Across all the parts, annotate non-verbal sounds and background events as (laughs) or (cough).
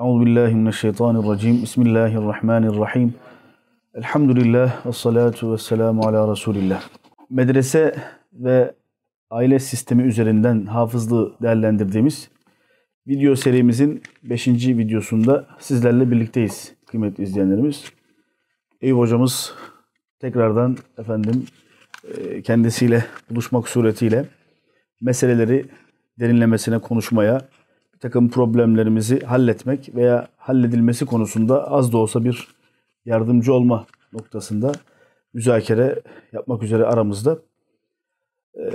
Euzu billahi mineşşeytanirracim. Bismillahirrahmanirrahim. Elhamdülillah ve salatu ve selamu ala Resulillah. Medrese ve aile sistemi üzerinden hafızlığı değerlendirdiğimiz video serimizin 5. videosunda sizlerle birlikteyiz kıymetli izleyenlerimiz. Eyüp hocamız tekrardan efendim e, kendisiyle buluşmak suretiyle meseleleri derinlemesine konuşmaya, bir takım problemlerimizi halletmek veya halledilmesi konusunda az da olsa bir yardımcı olma noktasında müzakere yapmak üzere aramızda. Ee,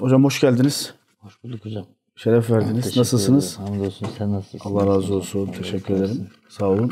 hocam hoş geldiniz. Hoş bulduk hocam. Şeref verdiniz. Nasılsınız? Hamdolsun sen nasılsın? Allah razı olsun. Allah teşekkür ederim. Sağ olun.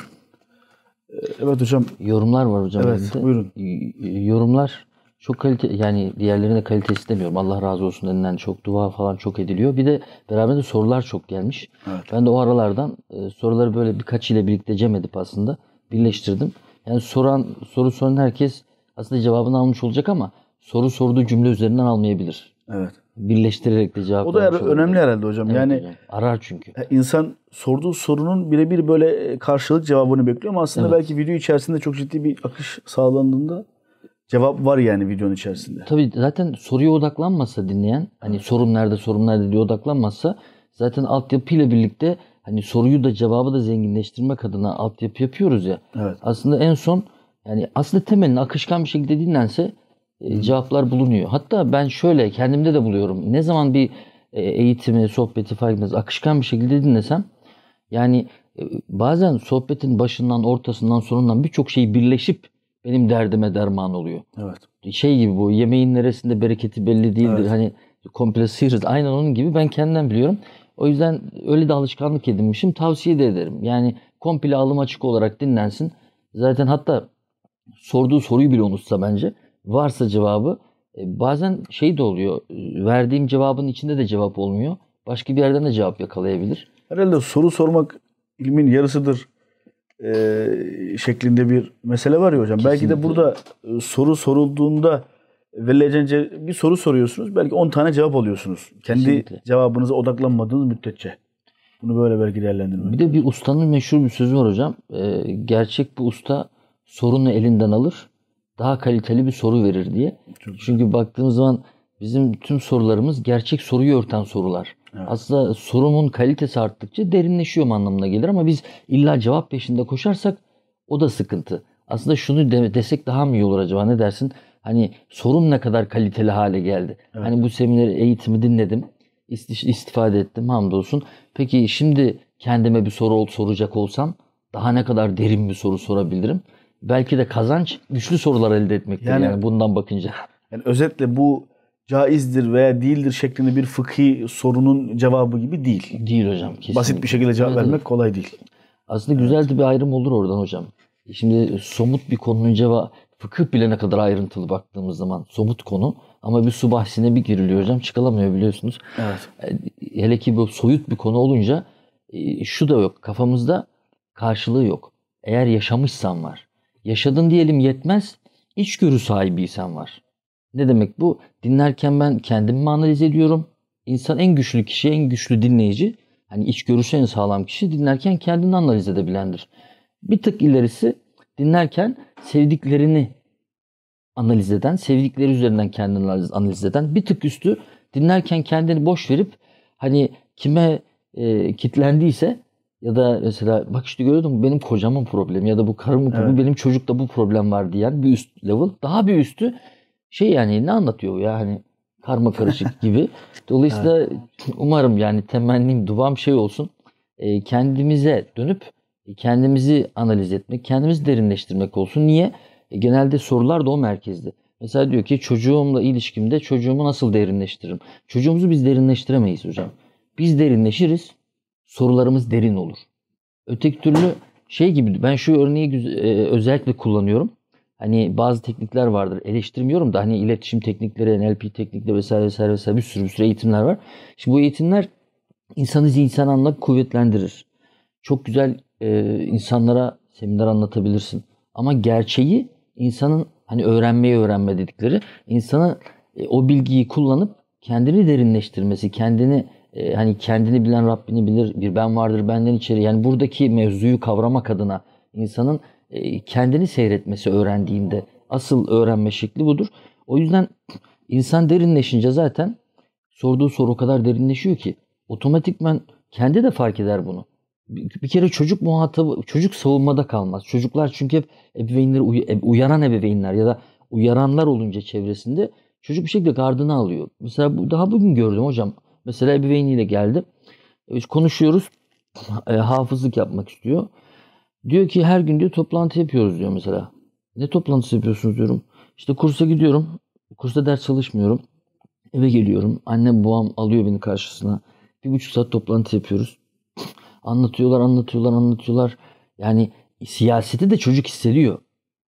Ee, evet hocam. Yorumlar var hocam. Evet elimde. buyurun. Ee, yorumlar çok kalite yani diğerlerine kalitesi demiyorum. Allah razı olsun denilen çok dua falan çok ediliyor. Bir de beraberinde sorular çok gelmiş. Evet. Ben de o aralardan e, soruları böyle birkaç ile birlikte cem edip aslında birleştirdim. Yani soran soru soran herkes aslında cevabını almış olacak ama soru sorduğu cümle üzerinden almayabilir. Evet. Birleştirerek de cevap O da her, önemli herhalde hocam. Evet, yani hocam. arar çünkü. E, insan sorduğu sorunun birebir böyle e, karşılık cevabını bekliyor ama aslında evet. belki video içerisinde çok ciddi bir akış sağlandığında cevap var yani videonun içerisinde. Tabii zaten soruya odaklanmasa dinleyen hani evet. sorun nerede sorun nerede diye odaklanmazsa zaten altyapıyla birlikte hani soruyu da cevabı da zenginleştirmek adına altyapı yapıyoruz ya. Evet. Aslında en son yani aslında temelini akışkan bir şekilde dinlense e, cevaplar bulunuyor. Hatta ben şöyle kendimde de buluyorum. Ne zaman bir e, eğitimi, sohbeti falan akışkan bir şekilde dinlesem yani e, bazen sohbetin başından, ortasından, sonundan birçok şey birleşip benim derdime derman oluyor. Evet. Şey gibi bu yemeğin neresinde bereketi belli değildir. Evet. Hani komple sihiriz. Aynen onun gibi ben kendimden biliyorum. O yüzden öyle de alışkanlık edinmişim. Tavsiye de ederim. Yani komple alım açık olarak dinlensin. Zaten hatta sorduğu soruyu bile unutsa bence varsa cevabı e, bazen şey de oluyor. Verdiğim cevabın içinde de cevap olmuyor. Başka bir yerden de cevap yakalayabilir. Herhalde soru sormak ilmin yarısıdır e, şeklinde bir mesele var ya hocam. Kesinlikle. Belki de burada e, soru sorulduğunda verilecek bir soru soruyorsunuz. Belki 10 tane cevap alıyorsunuz. Kendi Kesinlikle. cevabınıza odaklanmadığınız müddetçe. Bunu böyle belki değerlendirmek. Bir de bir ustanın meşhur bir sözü var hocam. E, gerçek bir usta sorunu elinden alır. Daha kaliteli bir soru verir diye. Çok Çünkü baktığımız zaman bizim tüm sorularımız gerçek soruyu örten sorular. Evet. Aslında sorumun kalitesi arttıkça derinleşiyor mu anlamına gelir ama biz illa cevap peşinde koşarsak o da sıkıntı. Aslında şunu de, desek daha mı iyi olur acaba ne dersin? Hani sorun ne kadar kaliteli hale geldi. Evet. Hani bu semineri eğitimi dinledim. istifade ettim hamdolsun. Peki şimdi kendime bir soru soracak olsam daha ne kadar derin bir soru sorabilirim? Belki de kazanç güçlü sorular elde etmektir yani, yani bundan bakınca. (laughs) Yani özetle bu caizdir veya değildir şeklinde bir fıkhi sorunun cevabı gibi değil. Değil hocam. Kesinlikle. Basit bir şekilde cevap vermek kolay değil. Aslında güzel de bir ayrım olur oradan hocam. Şimdi somut bir konunun cevabı, fıkıh bile ne kadar ayrıntılı baktığımız zaman somut konu. Ama bir su bahsine bir giriliyor hocam çıkılamıyor biliyorsunuz. Evet. E, hele ki bu soyut bir konu olunca e, şu da yok kafamızda karşılığı yok. Eğer yaşamışsan var. Yaşadın diyelim yetmez içgörü sahibiysen var. Ne demek bu? Dinlerken ben kendimi mi analiz ediyorum? İnsan en güçlü kişi, en güçlü dinleyici, hani içgörüsü en sağlam kişi dinlerken kendini analiz edebilendir. Bir tık ilerisi dinlerken sevdiklerini analiz eden, sevdikleri üzerinden kendini analiz eden. Bir tık üstü dinlerken kendini boş verip hani kime e, kitlendiyse ya da mesela bak işte görüyordum benim kocamın problemi ya da bu karımın problemi evet. benim çocukta bu problem var diyen bir üst level. Daha bir üstü şey yani ne anlatıyor ya hani karma karışık (laughs) gibi. Dolayısıyla evet. umarım yani temennim, duam şey olsun. E, kendimize dönüp e, kendimizi analiz etmek, kendimizi derinleştirmek olsun. Niye? E, genelde sorular da o merkezde. Mesela diyor ki çocuğumla ilişkimde çocuğumu nasıl derinleştiririm? Çocuğumuzu biz derinleştiremeyiz hocam. Biz derinleşiriz, sorularımız derin olur. Öteki türlü şey gibi ben şu örneği e, özellikle kullanıyorum hani bazı teknikler vardır. Eleştirmiyorum da hani iletişim teknikleri, NLP teknikleri vesaire vesaire vesaire bir sürü bir sürü eğitimler var. Şimdi bu eğitimler insanı zihinsel anlamda kuvvetlendirir. Çok güzel e, insanlara seminer anlatabilirsin. Ama gerçeği insanın hani öğrenmeyi öğrenme dedikleri insanın e, o bilgiyi kullanıp kendini derinleştirmesi, kendini e, hani kendini bilen Rabbini bilir, bir ben vardır benden içeri. Yani buradaki mevzuyu kavramak adına insanın e, kendini seyretmesi öğrendiğinde asıl öğrenme şekli budur. O yüzden insan derinleşince zaten sorduğu soru o kadar derinleşiyor ki otomatikman kendi de fark eder bunu. Bir kere çocuk muhatabı, çocuk savunmada kalmaz. Çocuklar çünkü hep ebeveynleri uyaran ebeveynler ya da uyaranlar olunca çevresinde çocuk bir şekilde gardını alıyor. Mesela bu, daha bugün gördüm hocam. Mesela ebeveyniyle geldi. Konuşuyoruz. E, hafızlık yapmak istiyor. Diyor ki her gün diyor toplantı yapıyoruz diyor mesela. Ne toplantısı yapıyorsunuz diyorum. İşte kursa gidiyorum. Kursta ders çalışmıyorum. Eve geliyorum. anne babam alıyor beni karşısına. Bir buçuk saat toplantı yapıyoruz. anlatıyorlar, anlatıyorlar, anlatıyorlar. Yani siyaseti de çocuk hissediyor.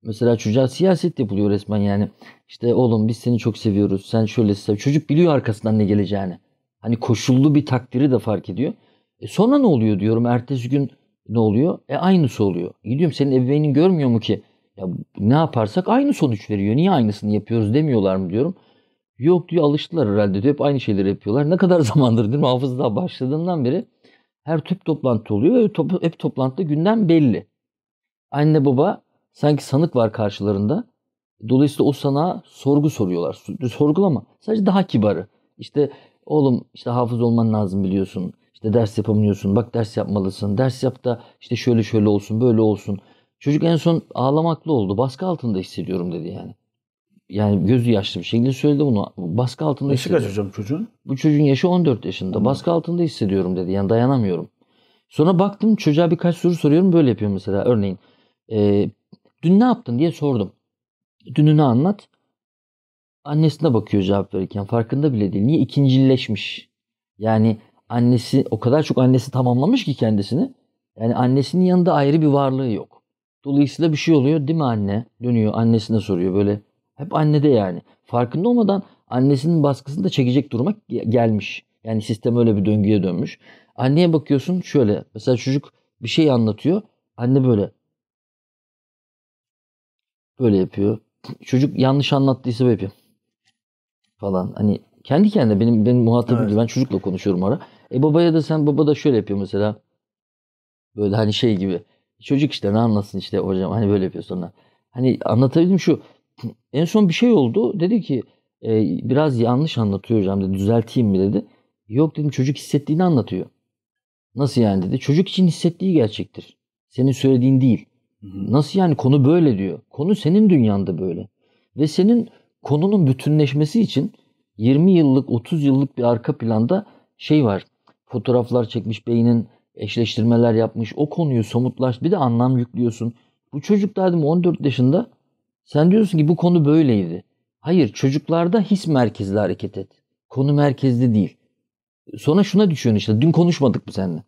Mesela çocuğa siyaset yapılıyor resmen yani. İşte oğlum biz seni çok seviyoruz. Sen şöyle sev. Çocuk biliyor arkasından ne geleceğini. Hani koşullu bir takdiri de fark ediyor. E sonra ne oluyor diyorum. Ertesi gün ne oluyor? E aynısı oluyor. Gidiyorum e, senin ebeveynin görmüyor mu ki? Ya ne yaparsak aynı sonuç veriyor. Niye aynısını yapıyoruz demiyorlar mı diyorum. Yok diyor alıştılar herhalde diyor. Hep aynı şeyleri yapıyorlar. Ne kadar (laughs) zamandır değil mi? Hafızda başladığından beri her tüp toplantı oluyor ve top, hep toplantıda günden belli. Anne baba sanki sanık var karşılarında. Dolayısıyla o sana sorgu soruyorlar. Sorgulama. Sadece daha kibarı. İşte oğlum işte hafız olman lazım biliyorsun. İşte ders yapamıyorsun. Bak ders yapmalısın. Ders yap da işte şöyle şöyle olsun, böyle olsun. Çocuk en son ağlamaklı oldu. Baskı altında hissediyorum dedi yani. Yani gözü yaşlı bir şekilde söyledi bunu. Baskı altında Yaşı kaç hocam çocuğun? Bu çocuğun yaşı 14 yaşında. Anladım. Hmm. Baskı altında hissediyorum dedi. Yani dayanamıyorum. Sonra baktım çocuğa birkaç soru soruyorum. Böyle yapıyor mesela örneğin. E, dün ne yaptın diye sordum. Dününü anlat. Annesine bakıyor cevap verirken. Farkında bile değil. Niye ikincileşmiş? Yani annesi o kadar çok annesi tamamlamış ki kendisini. Yani annesinin yanında ayrı bir varlığı yok. Dolayısıyla bir şey oluyor değil mi anne? Dönüyor annesine soruyor böyle. Hep annede yani. Farkında olmadan annesinin baskısını da çekecek duruma gelmiş. Yani sistem öyle bir döngüye dönmüş. Anneye bakıyorsun şöyle. Mesela çocuk bir şey anlatıyor. Anne böyle. Böyle yapıyor. Çocuk yanlış anlattıysa böyle yapıyor. Falan. Hani kendi kendine benim benim muhatabım evet. ben çocukla konuşuyorum ara. E babaya da sen baba da şöyle yapıyor mesela. Böyle hani şey gibi. Çocuk işte ne anlasın işte hocam hani böyle yapıyor sonra. Hani anlatabildim şu. En son bir şey oldu. Dedi ki e, biraz yanlış anlatıyor hocam dedi. Düzelteyim mi dedi. Yok dedim çocuk hissettiğini anlatıyor. Nasıl yani dedi. Çocuk için hissettiği gerçektir. Senin söylediğin değil. Nasıl yani konu böyle diyor. Konu senin dünyanda böyle. Ve senin konunun bütünleşmesi için 20 yıllık 30 yıllık bir arka planda şey var fotoğraflar çekmiş, beynin eşleştirmeler yapmış. O konuyu somutlaş bir de anlam yüklüyorsun. Bu çocuk daha 14 yaşında sen diyorsun ki bu konu böyleydi. Hayır çocuklarda his merkezli hareket et. Konu merkezli değil. Sonra şuna düşüyorsun işte dün konuşmadık mı seninle?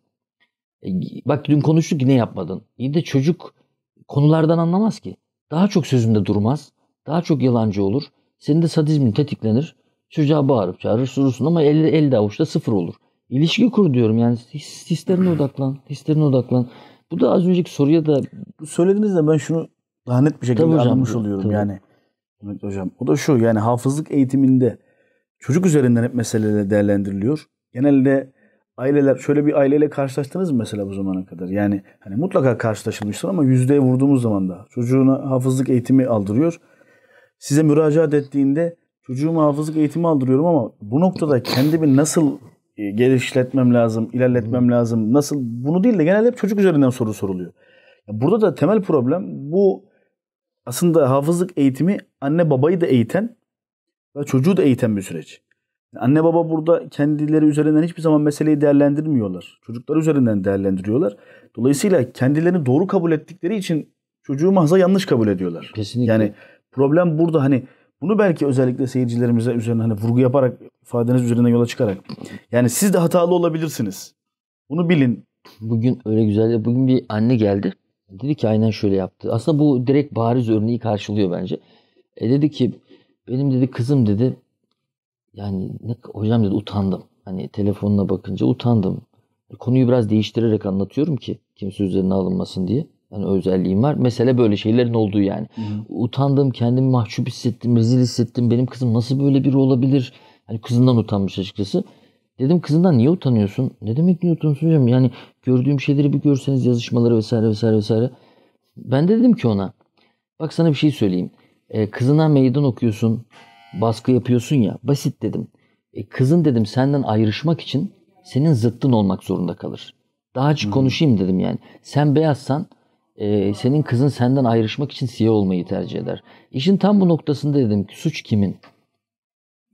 E, bak dün konuştuk ne yapmadın? İyi de çocuk konulardan anlamaz ki. Daha çok sözünde durmaz. Daha çok yalancı olur. Senin de sadizmin tetiklenir. Çocuğa bağırıp çağırır, surursun ama el, el de avuçta sıfır olur. İlişki kur diyorum yani hislerine odaklan. Hislerine odaklan. Bu da az önceki soruya da... Söylediniz ben şunu daha net bir şekilde hocam, anlamış oluyorum tabii. yani. Evet hocam o da şu yani hafızlık eğitiminde çocuk üzerinden hep meselele değerlendiriliyor. Genelde aileler şöyle bir aileyle karşılaştınız mı mesela bu zamana kadar? Yani hani mutlaka karşılaşılmıştır ama yüzdeye vurduğumuz zaman da çocuğuna hafızlık eğitimi aldırıyor. Size müracaat ettiğinde çocuğuma hafızlık eğitimi aldırıyorum ama bu noktada kendimi nasıl e, gelişletmem lazım, ilerletmem lazım. Nasıl? Bunu değil de genelde hep çocuk üzerinden soru soruluyor. Burada da temel problem bu aslında hafızlık eğitimi anne babayı da eğiten ve çocuğu da eğiten bir süreç. Anne baba burada kendileri üzerinden hiçbir zaman meseleyi değerlendirmiyorlar. Çocuklar üzerinden değerlendiriyorlar. Dolayısıyla kendilerini doğru kabul ettikleri için çocuğu mahza yanlış kabul ediyorlar. Kesinlikle. Yani problem burada hani bunu belki özellikle seyircilerimize üzerine hani vurgu yaparak ifadeniz üzerinden yola çıkarak. Yani siz de hatalı olabilirsiniz. Bunu bilin. Bugün öyle güzel. Bugün bir anne geldi. Dedi ki aynen şöyle yaptı. Aslında bu direkt bariz örneği karşılıyor bence. E dedi ki benim dedi kızım dedi yani ne, hocam dedi utandım. Hani telefonuna bakınca utandım. E, konuyu biraz değiştirerek anlatıyorum ki kimse üzerine alınmasın diye yani özelliğim var. Mesele böyle şeylerin olduğu yani. Hı. Utandım, kendimi mahcup hissettim, rezil hissettim. Benim kızım nasıl böyle biri olabilir? Hani kızından utanmış açıkçası. Dedim kızından niye utanıyorsun? Ne demek niye utanıyorsun hocam? Yani gördüğüm şeyleri bir görseniz yazışmaları vesaire vesaire vesaire. Ben de dedim ki ona bak sana bir şey söyleyeyim. Ee, kızına meydan okuyorsun, baskı yapıyorsun ya basit dedim. E, kızın dedim senden ayrışmak için senin zıttın olmak zorunda kalır. Daha açık konuşayım dedim yani. Sen beyazsan e, senin kızın senden ayrışmak için siyah e olmayı tercih eder. İşin tam bu noktasında dedim ki suç kimin?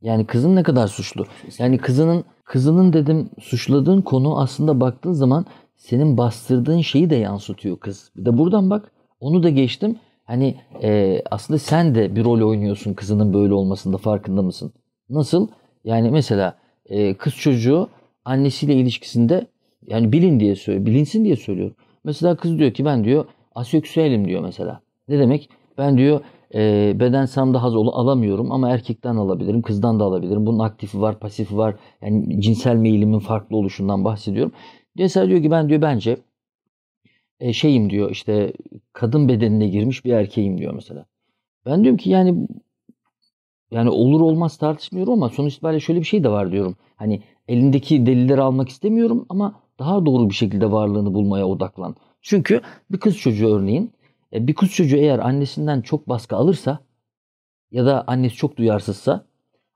Yani kızın ne kadar suçlu? Yani kızının kızının dedim suçladığın konu aslında baktığın zaman senin bastırdığın şeyi de yansıtıyor kız. Bir de buradan bak onu da geçtim. Hani e, aslında sen de bir rol oynuyorsun kızının böyle olmasında farkında mısın? Nasıl? Yani mesela e, kız çocuğu annesiyle ilişkisinde yani bilin diye söylüyor, bilinsin diye söylüyorum Mesela kız diyor ki ben diyor aseksüelim diyor mesela. Ne demek? Ben diyor e, bedensel daha zor alamıyorum ama erkekten alabilirim, kızdan da alabilirim. Bunun aktifi var, pasifi var. Yani cinsel meyilimin farklı oluşundan bahsediyorum. Mesela diyor ki ben diyor bence e, şeyim diyor işte kadın bedenine girmiş bir erkeğim diyor mesela. Ben diyorum ki yani yani olur olmaz tartışmıyorum ama sonuç itibariyle şöyle bir şey de var diyorum. Hani elindeki delilleri almak istemiyorum ama daha doğru bir şekilde varlığını bulmaya odaklan. Çünkü bir kız çocuğu örneğin e, bir kız çocuğu eğer annesinden çok baskı alırsa ya da annesi çok duyarsızsa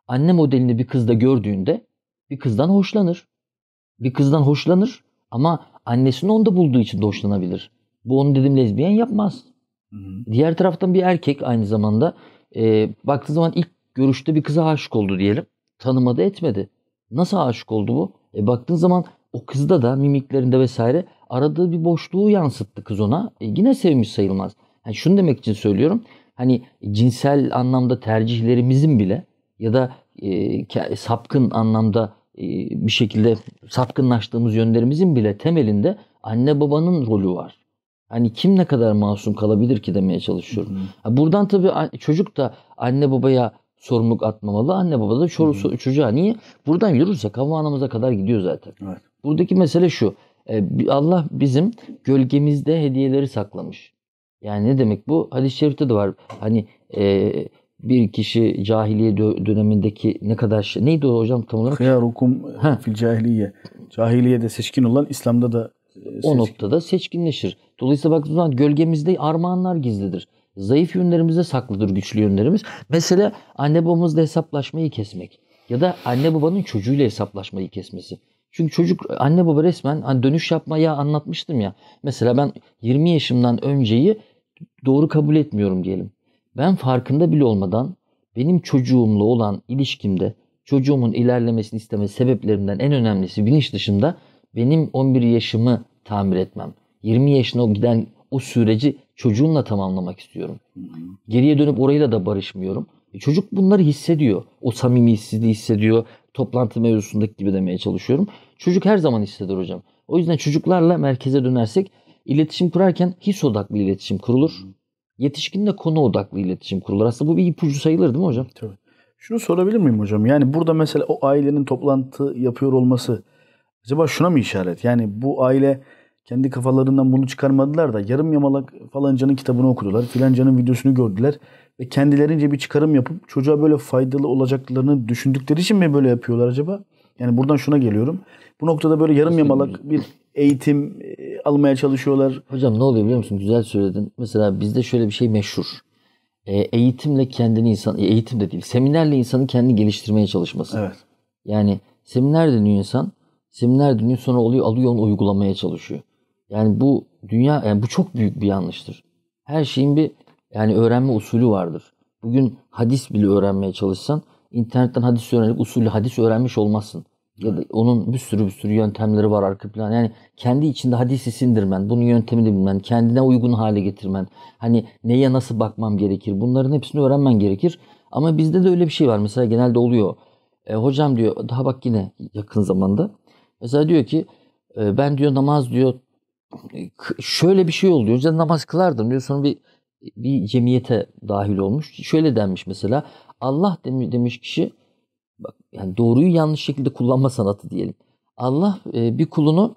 anne modelini bir kızda gördüğünde bir kızdan hoşlanır. Bir kızdan hoşlanır ama annesini onda bulduğu için de hoşlanabilir. Bu onu dedim lezbiyen yapmaz. Hı hı. Diğer taraftan bir erkek aynı zamanda e, baktığı zaman ilk görüşte bir kıza aşık oldu diyelim. Tanımadı etmedi. Nasıl aşık oldu bu? E, baktığın zaman o kızda da mimiklerinde vesaire aradığı bir boşluğu yansıttı kız ona. E, yine sevmiş sayılmaz. Yani şunu demek için söylüyorum. Hani cinsel anlamda tercihlerimizin bile ya da e, sapkın anlamda e, bir şekilde sapkınlaştığımız yönlerimizin bile temelinde anne babanın rolü var. Hani kim ne kadar masum kalabilir ki demeye çalışıyorum. Hı hı. Buradan tabii çocuk da anne babaya sorumluluk atmamalı. Anne baba da çocuğa niye? Buradan yürürsek hava anamıza kadar gidiyor zaten. Evet. Buradaki mesele şu. E, Allah bizim gölgemizde hediyeleri saklamış. Yani ne demek bu? Hadis-i şerifte de var. Hani e, bir kişi cahiliye dönemindeki ne kadar şey, neydi o hocam tam olarak? Hıyarukum fil cahiliye. de seçkin olan İslam'da da e, seçkin. o noktada seçkinleşir. Dolayısıyla baktığımız zaman gölgemizde armağanlar gizlidir. Zayıf yönlerimizde saklıdır güçlü yönlerimiz. Mesela anne babamızla hesaplaşmayı kesmek ya da anne babanın çocuğuyla hesaplaşmayı kesmesi. Çünkü çocuk anne baba resmen hani dönüş yapmaya anlatmıştım ya. Mesela ben 20 yaşımdan önceyi doğru kabul etmiyorum diyelim. Ben farkında bile olmadan benim çocuğumla olan ilişkimde çocuğumun ilerlemesini isteme sebeplerimden en önemlisi bilinç dışında benim 11 yaşımı tamir etmem. 20 yaşına giden o süreci çocuğumla tamamlamak istiyorum. Geriye dönüp orayla da barışmıyorum. E çocuk bunları hissediyor. O samimiyetsizliği hissediyor toplantı mevzusundaki gibi demeye çalışıyorum. Çocuk her zaman hisseder hocam. O yüzden çocuklarla merkeze dönersek iletişim kurarken his odaklı iletişim kurulur. Yetişkinle konu odaklı iletişim kurulur. Aslında bu bir ipucu sayılır değil mi hocam? Tabii. Şunu sorabilir miyim hocam? Yani burada mesela o ailenin toplantı yapıyor olması acaba şuna mı işaret? Yani bu aile kendi kafalarından bunu çıkarmadılar da yarım yamalak falancanın kitabını okudular, filancanın videosunu gördüler ve kendilerince bir çıkarım yapıp çocuğa böyle faydalı olacaklarını düşündükleri için mi böyle yapıyorlar acaba? Yani buradan şuna geliyorum. Bu noktada böyle yarım yamalak bir eğitim e, almaya çalışıyorlar. Hocam ne oluyor biliyor musun? Güzel söyledin. Mesela bizde şöyle bir şey meşhur. E, eğitimle kendini insan, e, eğitim de değil, seminerle insanın kendini geliştirmeye çalışması. Evet. Yani seminer dönüyor insan, seminer dönüyor sonra oluyor, alıyor onu uygulamaya çalışıyor. Yani bu dünya, yani bu çok büyük bir yanlıştır. Her şeyin bir yani öğrenme usulü vardır. Bugün hadis bile öğrenmeye çalışsan internetten hadis öğrenip usulü hadis öğrenmiş olmazsın. Ya da onun bir sürü bir sürü yöntemleri var arka plan. Yani kendi içinde hadisi sindirmen, bunun yöntemini bilmen, kendine uygun hale getirmen. Hani neye nasıl bakmam gerekir bunların hepsini öğrenmen gerekir. Ama bizde de öyle bir şey var. Mesela genelde oluyor. E, hocam diyor daha bak yine yakın zamanda. Mesela diyor ki e, ben diyor namaz diyor e, şöyle bir şey oldu. Önce namaz kılardım diyor. Sonra bir bir cemiyete dahil olmuş. Şöyle denmiş mesela Allah demiş kişi bak yani doğruyu yanlış şekilde kullanma sanatı diyelim. Allah e, bir kulunu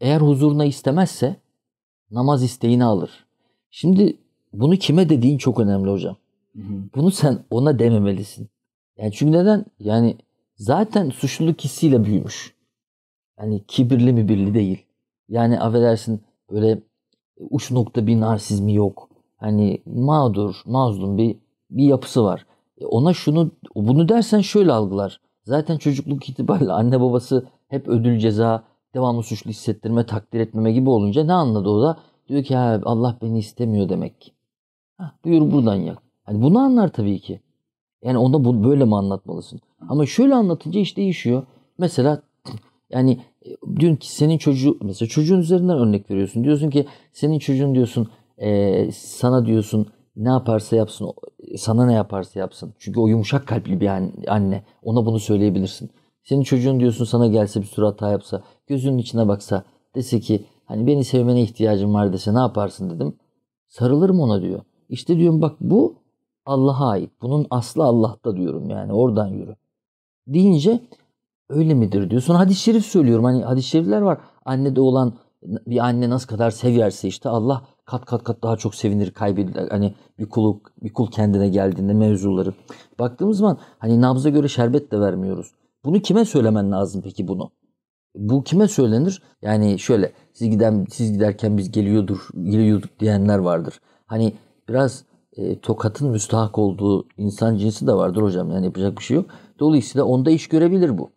eğer huzuruna istemezse namaz isteğini alır. Şimdi bunu kime dediğin çok önemli hocam. Hı hı. Bunu sen ona dememelisin. Yani çünkü neden? Yani zaten suçluluk hissiyle büyümüş. Yani kibirli mi birli değil. Yani affedersin böyle uç nokta bir narsizmi yok hani mağdur, mazlum bir bir yapısı var. E, ona şunu bunu dersen şöyle algılar. Zaten çocukluk itibariyle anne babası hep ödül ceza, devamlı suçlu hissettirme, takdir etmeme gibi olunca ne anladı o da? Diyor ki ha, Allah beni istemiyor demek ki. Hah, buyur buradan yak. Hani bunu anlar tabii ki. Yani onda bu, böyle mi anlatmalısın? Ama şöyle anlatınca iş değişiyor. Mesela yani e, diyorsun ki senin çocuğu mesela çocuğun üzerinden örnek veriyorsun. Diyorsun ki senin çocuğun diyorsun e, sana diyorsun ne yaparsa yapsın, sana ne yaparsa yapsın. Çünkü o yumuşak kalpli bir anne. Ona bunu söyleyebilirsin. Senin çocuğun diyorsun sana gelse bir sürü hata yapsa, gözünün içine baksa, dese ki hani beni sevmene ihtiyacım var dese ne yaparsın dedim. sarılır mı ona diyor. İşte diyorum bak bu Allah'a ait. Bunun aslı Allah'ta diyorum yani oradan yürü. Deyince öyle midir diyor. Sonra hadis-i şerif söylüyorum. Hani hadis-i şerifler var. Annede olan bir anne nasıl kadar severse işte Allah kat kat kat daha çok sevinir kaybedilir. Hani bir kulu bir kul kendine geldiğinde mevzuları. Baktığımız zaman hani nabza göre şerbet de vermiyoruz. Bunu kime söylemen lazım peki bunu? Bu kime söylenir? Yani şöyle siz giden siz giderken biz geliyordur geliyorduk diyenler vardır. Hani biraz e, tokatın müstahak olduğu insan cinsi de vardır hocam. Yani yapacak bir şey yok. Dolayısıyla onda iş görebilir bu.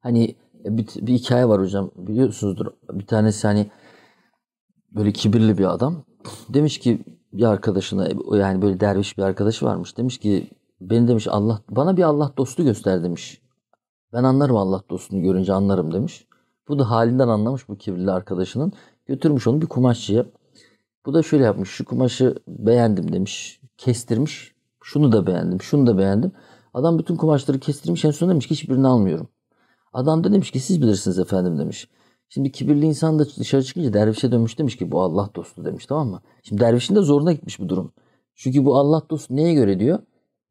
Hani bir, bir hikaye var hocam biliyorsunuzdur. Bir tanesi hani böyle kibirli bir adam. Demiş ki bir arkadaşına e, yani böyle derviş bir arkadaşı varmış. Demiş ki beni demiş Allah bana bir Allah dostu göster demiş. Ben anlarım Allah dostunu görünce anlarım demiş. Bu da halinden anlamış bu kibirli arkadaşının. Götürmüş onu bir kumaşçıya. Bu da şöyle yapmış. Şu kumaşı beğendim demiş. Kestirmiş. Şunu da beğendim. Şunu da beğendim. Adam bütün kumaşları kestirmiş. En son demiş ki hiçbirini almıyorum. Adam da demiş ki siz bilirsiniz efendim demiş. Şimdi kibirli insan da dışarı çıkınca dervişe dönmüş demiş ki bu Allah dostu demiş tamam mı? Şimdi dervişin de zoruna gitmiş bu durum. Çünkü bu Allah dostu neye göre diyor?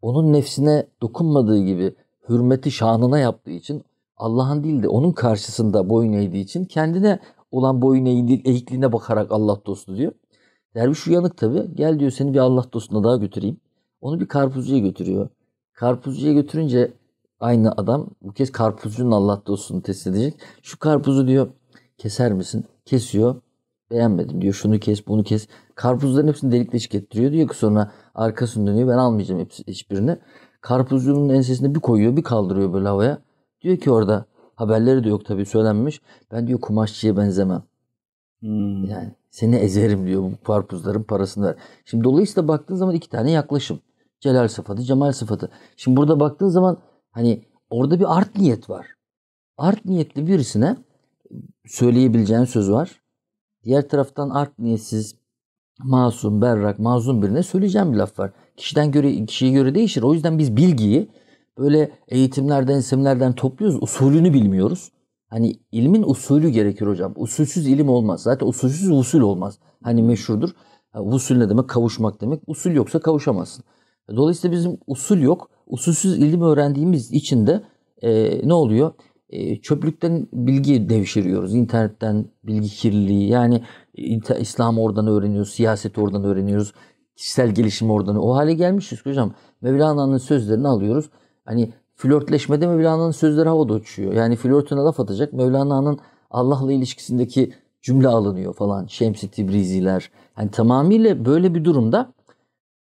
Onun nefsine dokunmadığı gibi hürmeti şanına yaptığı için Allah'ın değil de onun karşısında boyun eğdiği için kendine olan boyun eğikliğine bakarak Allah dostu diyor. Derviş uyanık tabi. Gel diyor seni bir Allah dostuna daha götüreyim. Onu bir karpuzcuya götürüyor. Karpuzcuya götürünce aynı adam bu kez karpuzcunun Allah dostunu test edecek. Şu karpuzu diyor keser misin? Kesiyor. Beğenmedim diyor. Şunu kes, bunu kes. Karpuzların hepsini delik deşik ettiriyor. Diyor ki sonra arkasını dönüyor. Ben almayacağım hepsi, hiçbirini. Karpuzcunun ensesine bir koyuyor, bir kaldırıyor böyle havaya. Diyor ki orada haberleri de yok tabii söylenmiş. Ben diyor kumaşçıya benzemem. Hmm. Yani seni ezerim diyor bu karpuzların parasını ver. Şimdi dolayısıyla baktığın zaman iki tane yaklaşım. Celal sıfatı, Cemal sıfatı. Şimdi burada baktığın zaman hani orada bir art niyet var. Art niyetli birisine söyleyebileceğin söz var. Diğer taraftan art niyetsiz, masum, berrak, mazlum birine söyleyeceğim bir laf var. Kişiden göre, kişiye göre değişir. O yüzden biz bilgiyi böyle eğitimlerden, isimlerden topluyoruz. Usulünü bilmiyoruz. Hani ilmin usulü gerekir hocam. Usulsüz ilim olmaz. Zaten usulsüz usul olmaz. Hani meşhurdur. Usul ne demek? Kavuşmak demek. Usul yoksa kavuşamazsın. Dolayısıyla bizim usul yok. Usulsüz ilim öğrendiğimiz için de e, ne oluyor? Ee, çöplükten bilgi devşiriyoruz. İnternetten bilgi kirliliği. Yani e, İslam oradan öğreniyoruz, siyaset oradan öğreniyoruz, kişisel gelişim oradan. O hale gelmişiz hocam. Mevlana'nın sözlerini alıyoruz. Hani flörtleşmede Mevlana'nın sözleri havada uçuyor. Yani flörtüne laf atacak Mevlana'nın Allah'la ilişkisindeki cümle alınıyor falan. Şemsi Tibriziler. Yani tamamıyla böyle bir durumda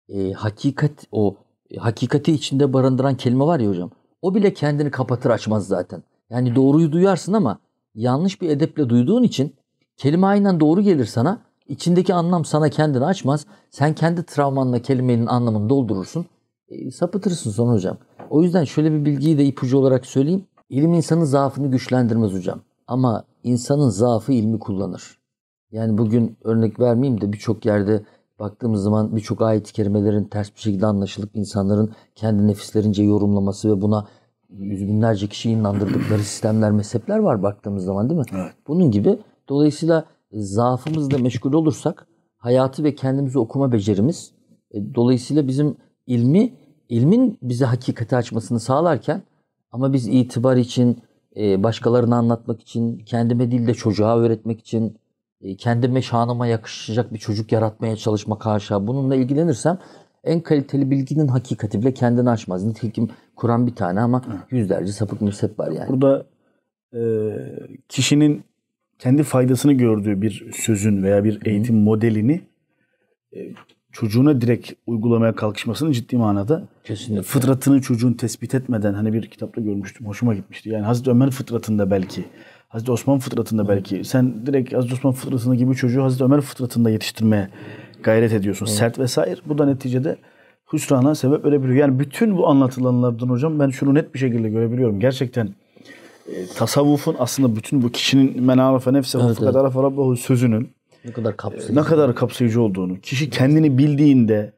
e, hakikat o e, hakikati içinde barındıran kelime var ya hocam. O bile kendini kapatır açmaz zaten. Yani doğruyu duyarsın ama yanlış bir edeple duyduğun için kelime aynen doğru gelir sana. İçindeki anlam sana kendini açmaz. Sen kendi travmanla kelimenin anlamını doldurursun. E, sapıtırsın sonra hocam. O yüzden şöyle bir bilgiyi de ipucu olarak söyleyeyim. İlim insanın zaafını güçlendirmez hocam. Ama insanın zaafı ilmi kullanır. Yani bugün örnek vermeyeyim de birçok yerde baktığımız zaman birçok ayet-i kerimelerin ters bir şekilde anlaşılıp insanların kendi nefislerince yorumlaması ve buna yüz binlerce kişiyi inandırdıkları sistemler, mezhepler var baktığımız zaman değil mi? Evet. Bunun gibi dolayısıyla e, zaafımızla meşgul olursak hayatı ve kendimizi okuma becerimiz e, dolayısıyla bizim ilmi ilmin bize hakikati açmasını sağlarken ama biz itibar için e, başkalarına anlatmak için kendime değil de çocuğa öğretmek için e, kendime şanıma yakışacak bir çocuk yaratmaya çalışmak haşa bununla ilgilenirsem en kaliteli bilginin hakikati bile kendini açmaz. Nitekim Kur'an bir tane ama yüzlerce sapık mezhep var yani. Burada e, kişinin kendi faydasını gördüğü bir sözün veya bir eğitim Hı. modelini e, çocuğuna direkt uygulamaya kalkışmasının ciddi manada Kesinlikle. fıtratını çocuğun tespit etmeden hani bir kitapta görmüştüm. Hoşuma gitmişti. Yani Hazreti Ömer fıtratında belki Hazreti Osman fıtratında belki. Sen direkt Hazreti Osman fıtratında gibi çocuğu Hazreti Ömer fıtratında yetiştirmeye gayret ediyorsun. Evet. Sert vesaire. Bu da neticede hüsrana sebep verebiliyor. Yani bütün bu anlatılanlardan hocam ben şunu net bir şekilde görebiliyorum. Gerçekten e, tasavvufun aslında bütün bu kişinin men arafe nefsehu evet, fakat arafe sözünün ne kadar kapsayıcı, e, ne kadar kapsayıcı olduğunu, kişi kendini bildiğinde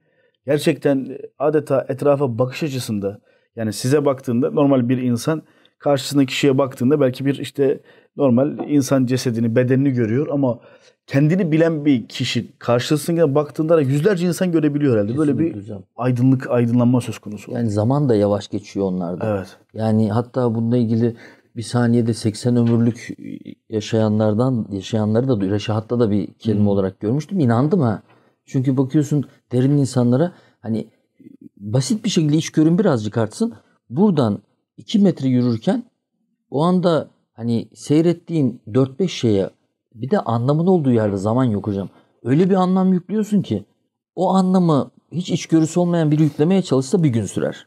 gerçekten adeta etrafa bakış açısında yani size baktığında normal bir insan karşısındaki kişiye baktığında belki bir işte normal insan cesedini, bedenini görüyor ama kendini bilen bir kişi karşısına baktığında da yüzlerce insan görebiliyor herhalde. Kesinlikle Böyle bir hocam. aydınlık, aydınlanma söz konusu. Yani zaman da yavaş geçiyor onlarda. Evet. Yani hatta bununla ilgili bir saniyede 80 ömürlük yaşayanlardan yaşayanları da reşahatta da bir kelime hmm. olarak görmüştüm. İnandım ha. Çünkü bakıyorsun derin insanlara hani basit bir şekilde görün birazcık artsın. Buradan 2 metre yürürken o anda hani seyrettiğin 4-5 şeye bir de anlamın olduğu yerde zaman yok hocam. Öyle bir anlam yüklüyorsun ki o anlamı hiç içgörüsü olmayan biri yüklemeye çalışsa bir gün sürer.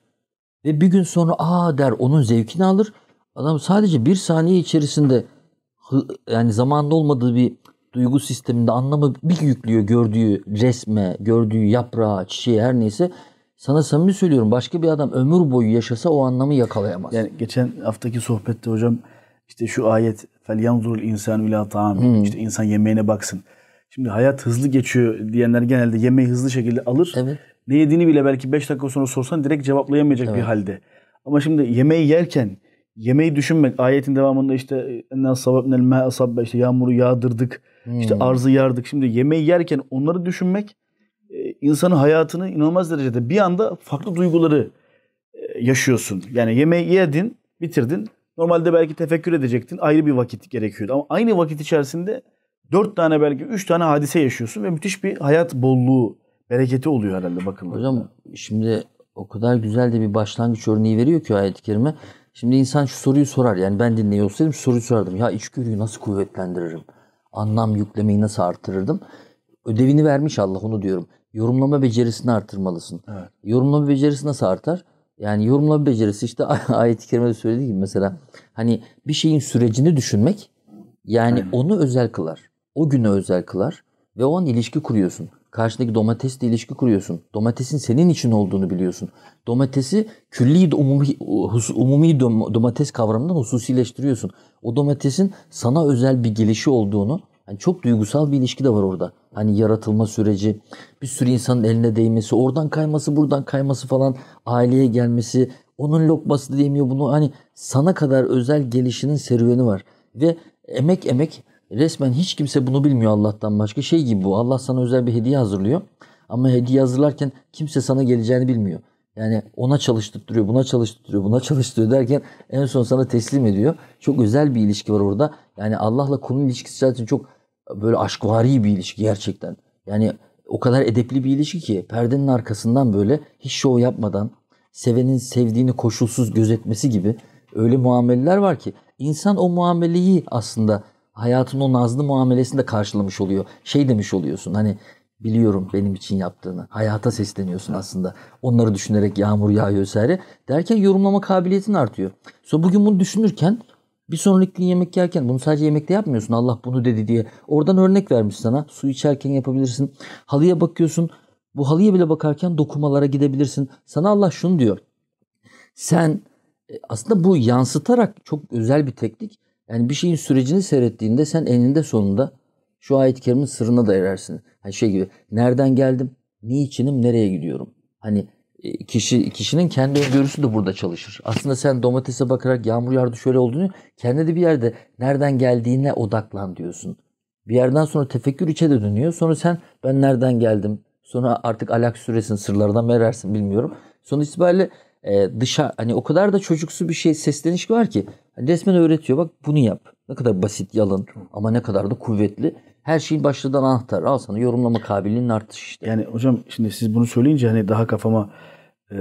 Ve bir gün sonra aa der onun zevkini alır. Adam sadece bir saniye içerisinde yani zamanda olmadığı bir duygu sisteminde anlamı bir yüklüyor gördüğü resme, gördüğü yaprağa, çiçeğe her neyse sana samimi söylüyorum başka bir adam ömür boyu yaşasa o anlamı yakalayamaz. Yani geçen haftaki sohbette hocam işte şu ayet فَلْيَنْظُرُ الْاِنْسَانُ اِلَى طَعَامِ hmm. İşte insan yemeğine baksın. Şimdi hayat hızlı geçiyor diyenler genelde yemeği hızlı şekilde alır. Evet. Ne yediğini bile belki 5 dakika sonra sorsan direkt cevaplayamayacak evet. bir halde. Ama şimdi yemeği yerken yemeği düşünmek ayetin devamında işte ennel sababnel ma asabbe işte yağmuru yağdırdık. Hmm. işte arzı yardık. Şimdi yemeği yerken onları düşünmek e, insanın hayatını inanılmaz derecede bir anda farklı duyguları e, yaşıyorsun. Yani yemeği yedin, bitirdin. Normalde belki tefekkür edecektin. Ayrı bir vakit gerekiyordu. Ama aynı vakit içerisinde dört tane belki üç tane hadise yaşıyorsun ve müthiş bir hayat bolluğu, bereketi oluyor herhalde bakın. Hocam şimdi o kadar güzel de bir başlangıç örneği veriyor ki ayet-i kerime. Şimdi insan şu soruyu sorar. Yani ben dinliyor olsaydım soruyu sorardım. Ya içgörüyü nasıl kuvvetlendiririm? Anlam yüklemeyi nasıl artırırdım? Ödevini vermiş Allah onu diyorum yorumlama becerisini artırmalısın. Evet. Yorumlama becerisi nasıl artar? Yani yorumlama becerisi işte (laughs) ayet-i kerimede söylediği gibi mesela hani bir şeyin sürecini düşünmek yani Aynen. onu özel kılar. O günü özel kılar ve o an ilişki kuruyorsun. Karşındaki domatesle ilişki kuruyorsun. Domatesin senin için olduğunu biliyorsun. Domatesi külli umumi, umumi domates kavramından hususileştiriyorsun. O domatesin sana özel bir gelişi olduğunu Hani çok duygusal bir ilişki de var orada. Hani yaratılma süreci, bir sürü insanın eline değmesi, oradan kayması, buradan kayması falan, aileye gelmesi, onun lokması diyemiyor bunu. Hani sana kadar özel gelişinin serüveni var. Ve emek emek resmen hiç kimse bunu bilmiyor Allah'tan başka. Şey gibi bu. Allah sana özel bir hediye hazırlıyor. Ama hediye hazırlarken kimse sana geleceğini bilmiyor. Yani ona çalıştırıyor, buna çalıştırıyor, buna çalıştırıyor derken en son sana teslim ediyor. Çok özel bir ilişki var orada. Yani Allah'la kulun ilişkisi zaten çok böyle aşkvari bir ilişki gerçekten. Yani o kadar edepli bir ilişki ki perdenin arkasından böyle hiç şov yapmadan sevenin sevdiğini koşulsuz gözetmesi gibi öyle muameleler var ki insan o muameleyi aslında hayatın o nazlı muamelesinde karşılamış oluyor. Şey demiş oluyorsun hani biliyorum benim için yaptığını. Hayata sesleniyorsun aslında. Onları düşünerek yağmur yağıyor vesaire. Derken yorumlama kabiliyetin artıyor. Sonra bugün bunu düşünürken bir sonraki gün yemek yerken bunu sadece yemekte yapmıyorsun. Allah bunu dedi diye. Oradan örnek vermiş sana. Su içerken yapabilirsin. Halıya bakıyorsun. Bu halıya bile bakarken dokumalara gidebilirsin. Sana Allah şunu diyor. Sen e, aslında bu yansıtarak çok özel bir teknik. Yani bir şeyin sürecini seyrettiğinde sen eninde sonunda şu ayet-i kerimin sırrına da erersin. Hani şey gibi nereden geldim, niçinim, nereye gidiyorum. Hani e, kişi kişinin kendi öngörüsü de burada çalışır. Aslında sen domatese bakarak yağmur yardı şöyle olduğunu kendi de bir yerde nereden geldiğine odaklan diyorsun. Bir yerden sonra tefekkür içe de dönüyor. Sonra sen ben nereden geldim? Sonra artık alak süresin sırlardan merersin, bilmiyorum. Sonuç itibariyle e, dışa hani o kadar da çocuksu bir şey sesleniş var ki resmen öğretiyor. Bak bunu yap. Ne kadar basit yalın ama ne kadar da kuvvetli. Her şeyin başlığından anahtar. Al sana yorumlama kabiliğinin artışı işte. Yani hocam şimdi siz bunu söyleyince hani daha kafama e,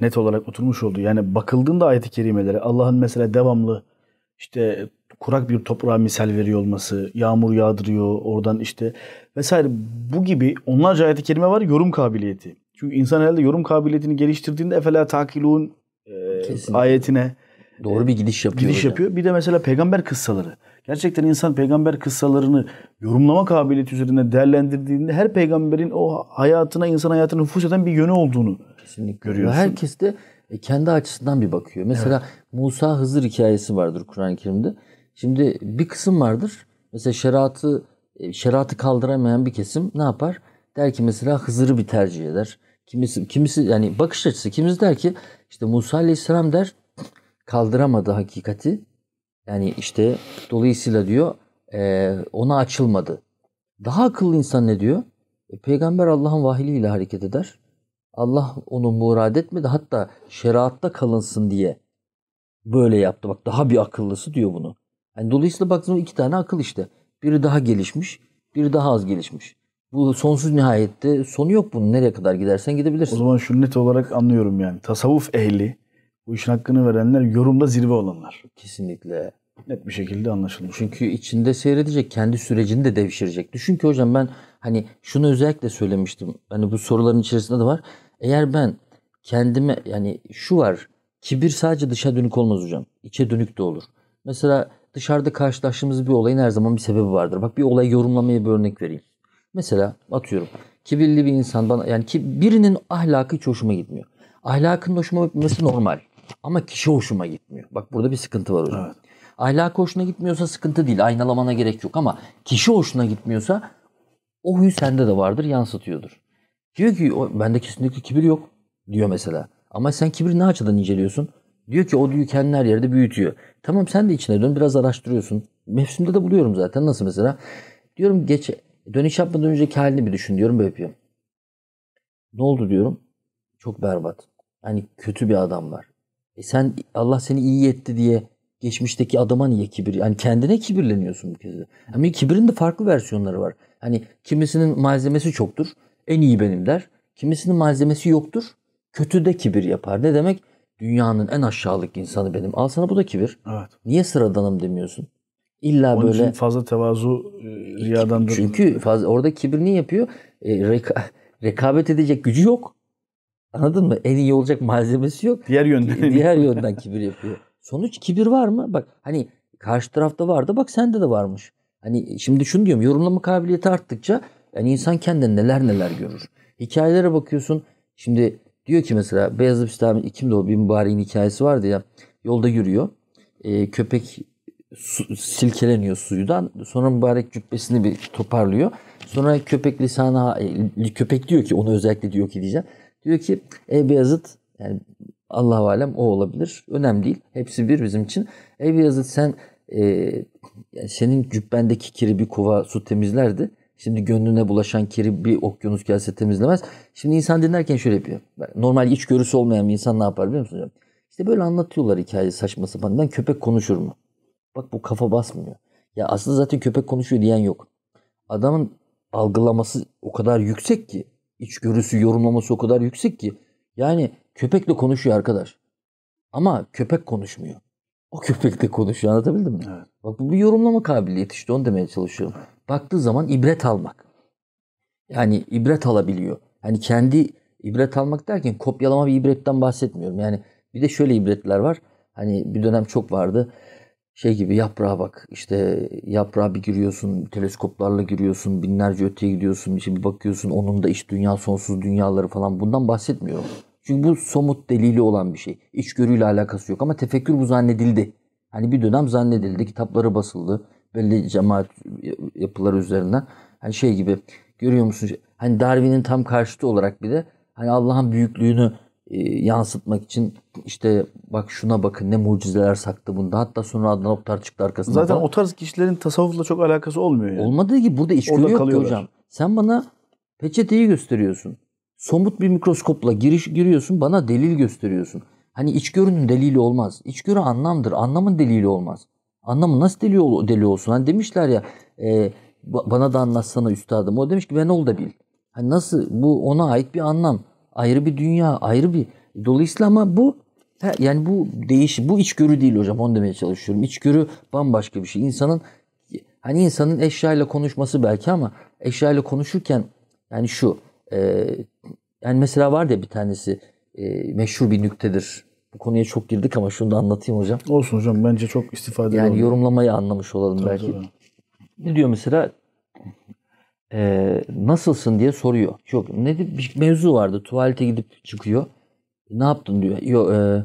net olarak oturmuş oldu. Yani bakıldığında ayet-i kerimelere Allah'ın mesela devamlı işte kurak bir toprağa misal veriyor olması, yağmur yağdırıyor oradan işte vesaire bu gibi onlarca ayet-i kerime var yorum kabiliyeti. Çünkü insan herhalde yorum kabiliyetini geliştirdiğinde efela takilun e, ayetine Doğru e, bir gidiş yapıyor. Gidiş hocam. yapıyor. Bir de mesela peygamber kıssaları. Gerçekten insan peygamber kıssalarını yorumlama kabiliyeti üzerine değerlendirdiğinde her peygamberin o hayatına, insan hayatına nüfus eden bir yönü olduğunu Kesinlikle. görüyorsun. Ve herkes de e, kendi açısından bir bakıyor. Mesela evet. Musa Hızır hikayesi vardır Kur'an-ı Kerim'de. Şimdi bir kısım vardır. Mesela şeriatı e, şeriatı kaldıramayan bir kesim ne yapar? Der ki mesela Hızır'ı bir tercih eder. Kimisi kimisi yani bakış açısı kimisi der ki işte Musa Aleyhisselam der kaldıramadı hakikati. Yani işte dolayısıyla diyor e, ona açılmadı. Daha akıllı insan ne diyor? E, Peygamber Allah'ın vahyiyle hareket eder. Allah onu murad etmedi. Hatta şeriatta kalınsın diye böyle yaptı. Bak daha bir akıllısı diyor bunu. Yani dolayısıyla baktığımız iki tane akıl işte. Biri daha gelişmiş, biri daha az gelişmiş. Bu sonsuz nihayette sonu yok bunun. Nereye kadar gidersen gidebilirsin. O zaman şunu net olarak anlıyorum yani. Tasavvuf ehli bu işin hakkını verenler yorumda zirve olanlar. Kesinlikle. Net bir şekilde anlaşılmış. Çünkü içinde seyredecek, kendi sürecini de devşirecek. Düşün ki hocam ben hani şunu özellikle söylemiştim. Hani bu soruların içerisinde de var. Eğer ben kendime yani şu var. Kibir sadece dışa dönük olmaz hocam. İçe dönük de olur. Mesela dışarıda karşılaştığımız bir olayın her zaman bir sebebi vardır. Bak bir olay yorumlamaya bir örnek vereyim. Mesela atıyorum kibirli bir insan bana yani ki birinin ahlakı hiç hoşuma gitmiyor. Ahlakının hoşuma gitmesi normal. Ama kişi hoşuma gitmiyor. Bak burada bir sıkıntı var hocam. Evet. Ahlak hoşuna gitmiyorsa sıkıntı değil. Aynalamana gerek yok ama kişi hoşuna gitmiyorsa o huy sende de vardır, yansıtıyordur. Diyor ki bende kesinlikle kibir yok diyor mesela. Ama sen kibir ne açıdan inceliyorsun? Diyor ki o diyor kendini her yerde büyütüyor. Tamam sen de içine dön biraz araştırıyorsun. Mevsimde de buluyorum zaten nasıl mesela. Diyorum geç dönüş yapmadan önceki halini bir düşün diyorum böyle yapıyorum. Ne oldu diyorum. Çok berbat. Yani kötü bir adam var. E sen Allah seni iyi etti diye geçmişteki adama niye kibir? Yani kendine kibirleniyorsun bir kez. Ama kibirin de farklı versiyonları var. Hani kimisinin malzemesi çoktur. En iyi benim der. Kimisinin malzemesi yoktur. Kötü de kibir yapar. Ne demek? Dünyanın en aşağılık insanı benim. Al sana bu da kibir. Evet. Niye sıradanım demiyorsun? İlla Onun böyle. Için fazla tevazu e, riyadan. Çünkü fazla, orada kibir ne yapıyor? E, reka, (laughs) rekabet edecek gücü yok. Anladın mı? En iyi olacak malzemesi yok. Diğer yönden. Diğer yönden kibir yapıyor. Sonuç kibir var mı? Bak hani karşı tarafta vardı bak sende de varmış. Hani şimdi şunu diyorum yorumlama kabiliyeti arttıkça yani insan kendini neler neler görür. Hikayelere bakıyorsun. Şimdi diyor ki mesela Beyazıt Bistami kimde o bir mübareğin hikayesi vardı ya. Yolda yürüyor. E, köpek su, silkeleniyor suyudan. Sonra mübarek cübbesini bir toparlıyor. Sonra köpek lisanı e, köpek diyor ki onu özellikle diyor ki diyeceğim. Diyor ki Ebu Yazıt yani Allah alem o olabilir. Önemli değil. Hepsi bir bizim için. Ebu Yazıt sen e, yani senin cübbendeki kiri bir kova su temizlerdi. Şimdi gönlüne bulaşan kiri bir okyanus gelse temizlemez. Şimdi insan dinlerken şöyle yapıyor. Normal iç görüsü olmayan bir insan ne yapar biliyor musunuz? İşte böyle anlatıyorlar hikaye saçma sapan. Ben köpek konuşur mu? Bak bu kafa basmıyor. Ya aslında zaten köpek konuşuyor diyen yok. Adamın algılaması o kadar yüksek ki içgörüsü, yorumlaması o kadar yüksek ki. Yani köpekle konuşuyor arkadaş. Ama köpek konuşmuyor. O köpek de konuşuyor anlatabildim mi? Evet. Bak bu bir yorumlama kabiliyeti işte onu demeye çalışıyorum. Baktığı zaman ibret almak. Yani ibret alabiliyor. Yani kendi ibret almak derken kopyalama bir ibretten bahsetmiyorum. Yani bir de şöyle ibretler var. Hani bir dönem çok vardı şey gibi yaprağa bak işte yaprağa bir giriyorsun teleskoplarla giriyorsun binlerce öteye gidiyorsun işte bir bakıyorsun onun da iç dünya sonsuz dünyaları falan bundan bahsetmiyorum. Çünkü bu somut delili olan bir şey. İçgörüyle alakası yok ama tefekkür bu zannedildi. Hani bir dönem zannedildi kitapları basıldı belli cemaat yapıları üzerinden. Hani şey gibi görüyor musun hani Darwin'in tam karşıtı olarak bir de hani Allah'ın büyüklüğünü e, yansıtmak için işte bak şuna bakın ne mucizeler saklı bunda. Hatta sonra Adnan Oktar çıktı arkasında. Zaten falan. o tarz kişilerin tasavvufla çok alakası olmuyor yani. Olmadığı gibi burada içgörü yok hocam. Sen bana peçeteyi gösteriyorsun. Somut bir mikroskopla giriş giriyorsun bana delil gösteriyorsun. Hani içgörünün delili olmaz. İçgörü anlamdır. Anlamın delili olmaz. Anlamı nasıl deli, ol, deli olsun? Hani demişler ya e, bana da anlatsana üstadım. O demiş ki ben ol da bil. Hani nasıl bu ona ait bir anlam ayrı bir dünya, ayrı bir. Dolayısıyla ama bu yani bu değiş bu içgörü değil hocam onu demeye çalışıyorum. İçgörü bambaşka bir şey. İnsanın hani insanın eşyayla konuşması belki ama eşyayla konuşurken yani şu e, yani mesela var ya bir tanesi e, meşhur bir nüktedir. Bu konuya çok girdik ama şunu da anlatayım hocam. Olsun hocam bence çok istifade Yani olur. yorumlamayı anlamış olalım belki. Tabii. Ne diyor mesela e, nasılsın diye soruyor. Yok ne bir mevzu vardı tuvalete gidip çıkıyor. Ne yaptın diyor. Yo, e,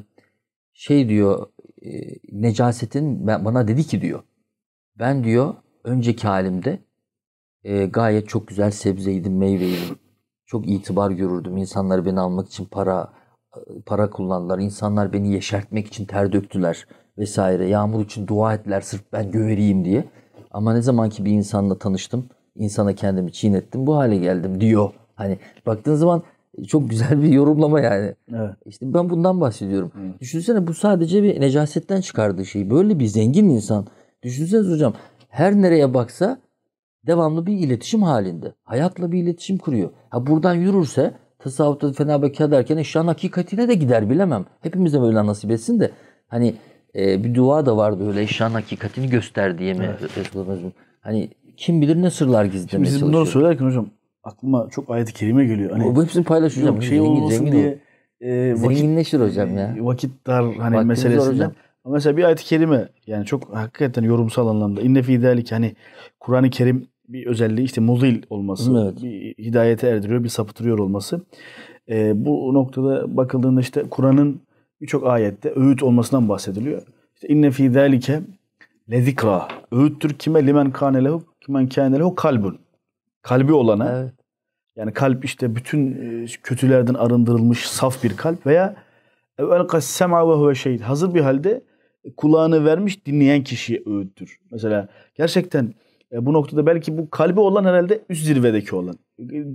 şey diyor e, necasetin ben, bana dedi ki diyor. Ben diyor önceki halimde e, gayet çok güzel sebzeydim, meyveydim. Çok itibar görürdüm. İnsanlar beni almak için para para kullandılar. İnsanlar beni yeşertmek için ter döktüler vesaire. Yağmur için dua ettiler sırf ben gövereyim diye. Ama ne zaman ki bir insanla tanıştım insana kendimi çiğnettim bu hale geldim diyor. Hani baktığın zaman çok güzel bir yorumlama yani. Evet. İşte ben bundan bahsediyorum. Evet. Düşünsene bu sadece bir necasetten çıkardığı şey. Böyle bir zengin insan. düşünsene hocam her nereye baksa devamlı bir iletişim halinde. Hayatla bir iletişim kuruyor. Ha buradan yürürse tasavvufta fena beka derken eşyanın hakikatine de gider bilemem. Hepimize böyle nasip etsin de hani e, bir dua da vardı öyle eşyanın hakikatini göster diye mi? Evet. Hani kim bilir ne sırlar gizlemeye Şimdi siz bunları söylerken hocam aklıma çok ayet-i kerime geliyor. Hani, bu hepsini paylaşacağım. Şey, şey zengin, olmasın zengin diye. E, vakit, Zenginleşir hocam ya. E, vakit dar hani Vaktimiz meselesinden. Mesela bir ayet-i kerime yani çok hakikaten yorumsal anlamda. İnne fî delik hani Kur'an-ı Kerim bir özelliği işte muzil olması. Evet. Bir hidayete erdiriyor, bir sapıtırıyor olması. E, bu noktada bakıldığında işte Kur'an'ın birçok ayette öğüt olmasından bahsediliyor. İşte inne fî zâlike lezikra. Öğüttür kime? Limen kâne lehu kimen kendine o kalbun. Kalbi olana. Evet. Yani kalp işte bütün e, kötülerden arındırılmış saf bir kalp veya evvel sema ve huve şehit. Hazır bir halde e, kulağını vermiş dinleyen kişiye öğüttür. Mesela gerçekten e, bu noktada belki bu kalbi olan herhalde üst zirvedeki olan.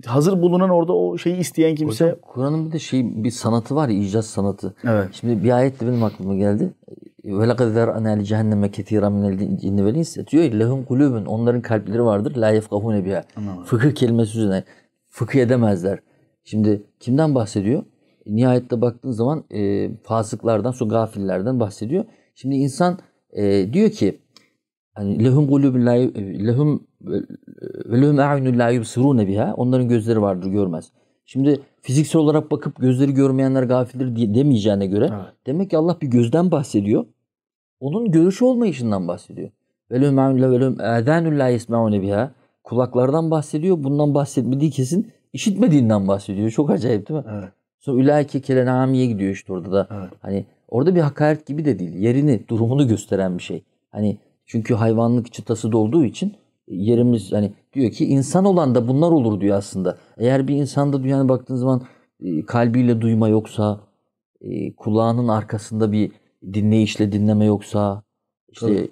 Hazır bulunan orada o şeyi isteyen kimse. Kur'an'ın bir de şey bir sanatı var ya icat sanatı. Evet. Şimdi bir ayet de benim aklıma geldi. وَلَقَدْ ذَرْأَنَا لِجَهَنَّمَ كَثِيرًا مِنَ الْجِنِّ وَالْاِنْسِ Diyor ya لَهُمْ Onların kalpleri vardır. La yefkahune biha. Fıkıh kelimesi üzerine. Fıkıh edemezler. Şimdi kimden bahsediyor? E, nihayette baktığın zaman e, fasıklardan, su gafillerden bahsediyor. Şimdi insan e, diyor ki hani lehum kulubun la lehum ve lehum a'yunun la yubsirun biha. Onların gözleri vardır görmez. Şimdi fiziksel olarak bakıp gözleri görmeyenler gafildir demeyeceğine göre evet. demek ki Allah bir gözden bahsediyor. Onun görüş olmayışından bahsediyor. Velüm velüm edenül la yesmeune biha. Kulaklardan bahsediyor. Bundan bahsetmediği kesin işitmediğinden bahsediyor. Çok acayip değil mi? Evet. Sonra ülaike kelenamiye gidiyor işte orada da. Evet. Hani orada bir hakaret gibi de değil. Yerini, durumunu gösteren bir şey. Hani çünkü hayvanlık çıtası dolduğu için yerimiz hani diyor ki insan olan da bunlar olur diyor aslında. Eğer bir insanda dünyaya hani baktığın zaman e, kalbiyle duyma yoksa e, kulağının arkasında bir dinleyişle dinleme yoksa işte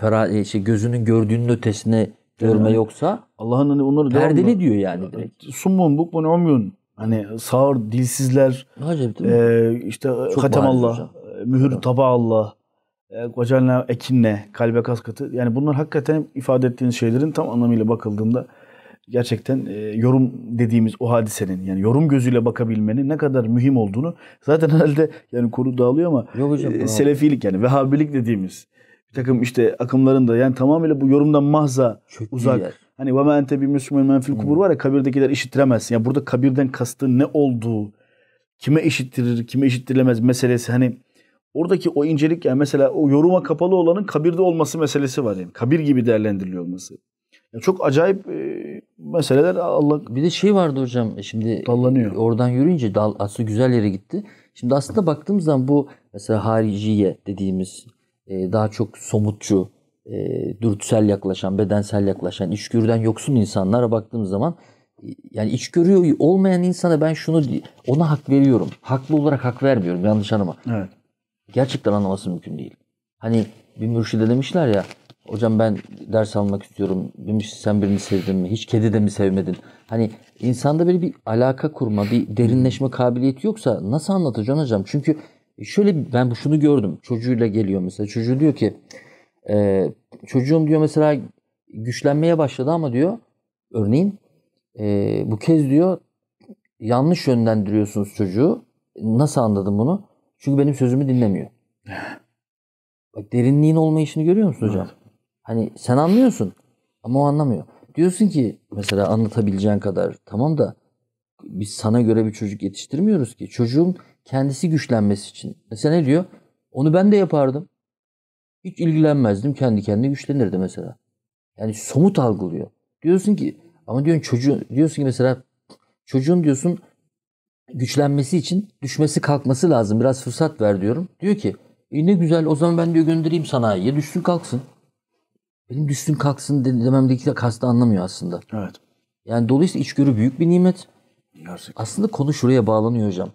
para, e, şey, gözünün gördüğünün ötesine görme yani, yoksa Allah'ın hani onları perdeli devamlı, diyor yani direkt. Ee, summun bukmun umyun hani sağır dilsizler Acayip, e, işte hatem Allah e, mühür evet. taba Allah e, Kocalna ekinle, kalbe kaskatı. Yani bunlar hakikaten ifade ettiğiniz şeylerin tam anlamıyla bakıldığında gerçekten e, yorum dediğimiz o hadisenin yani yorum gözüyle bakabilmenin ne kadar mühim olduğunu zaten (laughs) herhalde yani konu dağılıyor ama Yok hocam, e, selefilik yani vehabilik dediğimiz bir takım işte akımların da yani tamamıyla bu yorumdan mahza Çok uzak. Hani ve ente bir müslüman menfil kubur hmm. var ya kabirdekiler işittiremezsin. Yani burada kabirden kastı ne olduğu, kime işittirir, kime işittirilemez meselesi hani oradaki o incelik yani mesela o yoruma kapalı olanın kabirde olması meselesi var yani. Kabir gibi değerlendiriliyor olması. Çok acayip e, meseleler Allah Bir de şey vardı hocam e, şimdi dallanıyor. Oradan yürüyünce dal, aslında güzel yere gitti. Şimdi aslında baktığımız zaman bu mesela hariciye dediğimiz e, daha çok somutçu, e, dürtüsel yaklaşan, bedensel yaklaşan, içgörüden yoksun insanlara baktığımız zaman yani içgörü olmayan insana ben şunu ona hak veriyorum. Haklı olarak hak vermiyorum yanlış anlama. Evet. Gerçekten anlaması mümkün değil. Hani bir mürşide demişler ya hocam ben ders almak istiyorum demiş sen birini sevdin mi? Hiç kedi de mi sevmedin? Hani insanda böyle bir alaka kurma, bir derinleşme kabiliyeti yoksa nasıl anlatacaksın hocam? Çünkü şöyle ben şunu gördüm. Çocuğuyla geliyor mesela. Çocuğu diyor ki e, çocuğum diyor mesela güçlenmeye başladı ama diyor örneğin e, bu kez diyor yanlış yönlendiriyorsunuz çocuğu. Nasıl anladım bunu? Çünkü benim sözümü dinlemiyor. Bak derinliğin olmayışını görüyor musun hocam? Evet. Hani sen anlıyorsun ama o anlamıyor. Diyorsun ki mesela anlatabileceğin kadar tamam da biz sana göre bir çocuk yetiştirmiyoruz ki. Çocuğun kendisi güçlenmesi için. Mesela ne diyor? Onu ben de yapardım. Hiç ilgilenmezdim. Kendi kendine güçlenirdi mesela. Yani somut algılıyor. Diyorsun ki ama diyorsun çocuğun diyorsun ki mesela çocuğun diyorsun güçlenmesi için düşmesi kalkması lazım. Biraz fırsat ver diyorum. Diyor ki e ne güzel o zaman ben diyor göndereyim sanayiye düşsün kalksın benim düşsün kalksın dememdeki de kastı anlamıyor aslında. Evet. Yani dolayısıyla içgörü büyük bir nimet. Gerçekten. Aslında konu şuraya bağlanıyor hocam.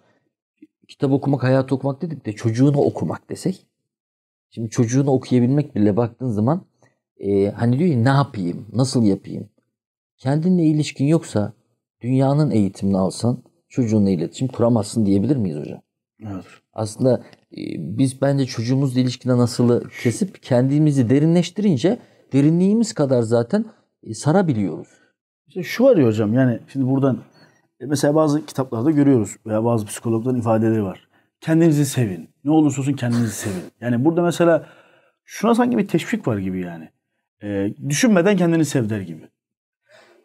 Kitap okumak, hayat okumak dedik de çocuğunu okumak desek. Şimdi çocuğunu okuyabilmek bile baktığın zaman e, hani diyor ya ne yapayım, nasıl yapayım? Kendinle ilişkin yoksa dünyanın eğitimini alsan çocuğunla iletişim kuramazsın diyebilir miyiz hocam? Evet. Aslında e, biz bence çocuğumuzla ilişkide nasıl kesip kendimizi derinleştirince derinliğimiz kadar zaten e, sarabiliyoruz. İşte şu var ya hocam yani şimdi buradan e, mesela bazı kitaplarda görüyoruz veya bazı psikologların ifadeleri var. Kendinizi sevin. Ne olursa olsun kendinizi sevin. Yani burada mesela şuna sanki bir teşvik var gibi yani. E, düşünmeden kendini sev der gibi.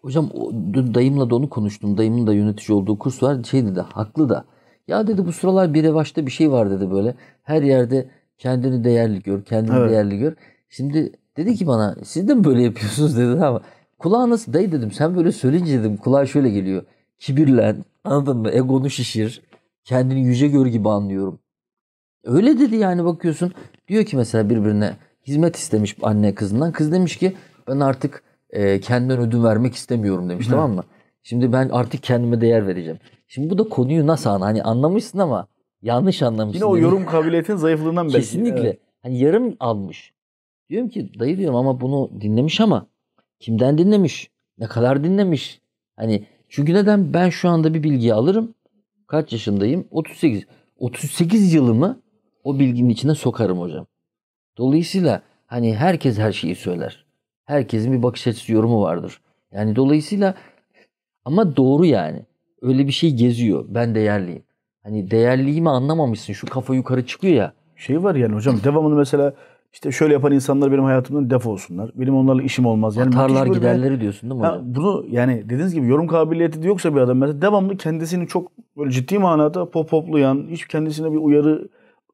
Hocam dün dayımla da onu konuştum. Dayımın da yönetici olduğu kurs var. Şey dedi haklı da. Ya dedi bu sıralar bir revaçta bir şey var dedi böyle. Her yerde kendini değerli gör, kendini evet. değerli gör. Şimdi Dedi ki bana siz de mi böyle yapıyorsunuz dedi ama kulağa nasıl dayı dedim sen böyle söyleyince dedim kulağa şöyle geliyor. Kibirlen anladın mı egonu şişir kendini yüce gör gibi anlıyorum. Öyle dedi yani bakıyorsun diyor ki mesela birbirine hizmet istemiş anne kızından kız demiş ki ben artık e, kendimden ödün vermek istemiyorum demiş Hı. tamam mı? Şimdi ben artık kendime değer vereceğim. Şimdi bu da konuyu nasıl an? Hani anlamışsın ama yanlış anlamışsın. Yine o yorum kabiliyetin zayıflığından belki. Kesinlikle. Evet. Hani yarım almış. Diyorum ki dayı diyorum ama bunu dinlemiş ama kimden dinlemiş? Ne kadar dinlemiş? Hani çünkü neden ben şu anda bir bilgi alırım? Kaç yaşındayım? 38. 38 yılımı o bilginin içine sokarım hocam. Dolayısıyla hani herkes her şeyi söyler. Herkesin bir bakış açısı yorumu vardır. Yani dolayısıyla ama doğru yani. Öyle bir şey geziyor. Ben değerliyim. Hani değerliyimi anlamamışsın. Şu kafa yukarı çıkıyor ya. Şey var yani hocam devamını mesela işte şöyle yapan insanlar benim hayatımdan def olsunlar. Benim onlarla işim olmaz. Yani Atarlar giderleri böyle, diyorsun değil mi? Ya bunu yani dediğiniz gibi yorum kabiliyeti de yoksa bir adam mesela devamlı kendisini çok böyle ciddi manada pop poplayan, hiç kendisine bir uyarı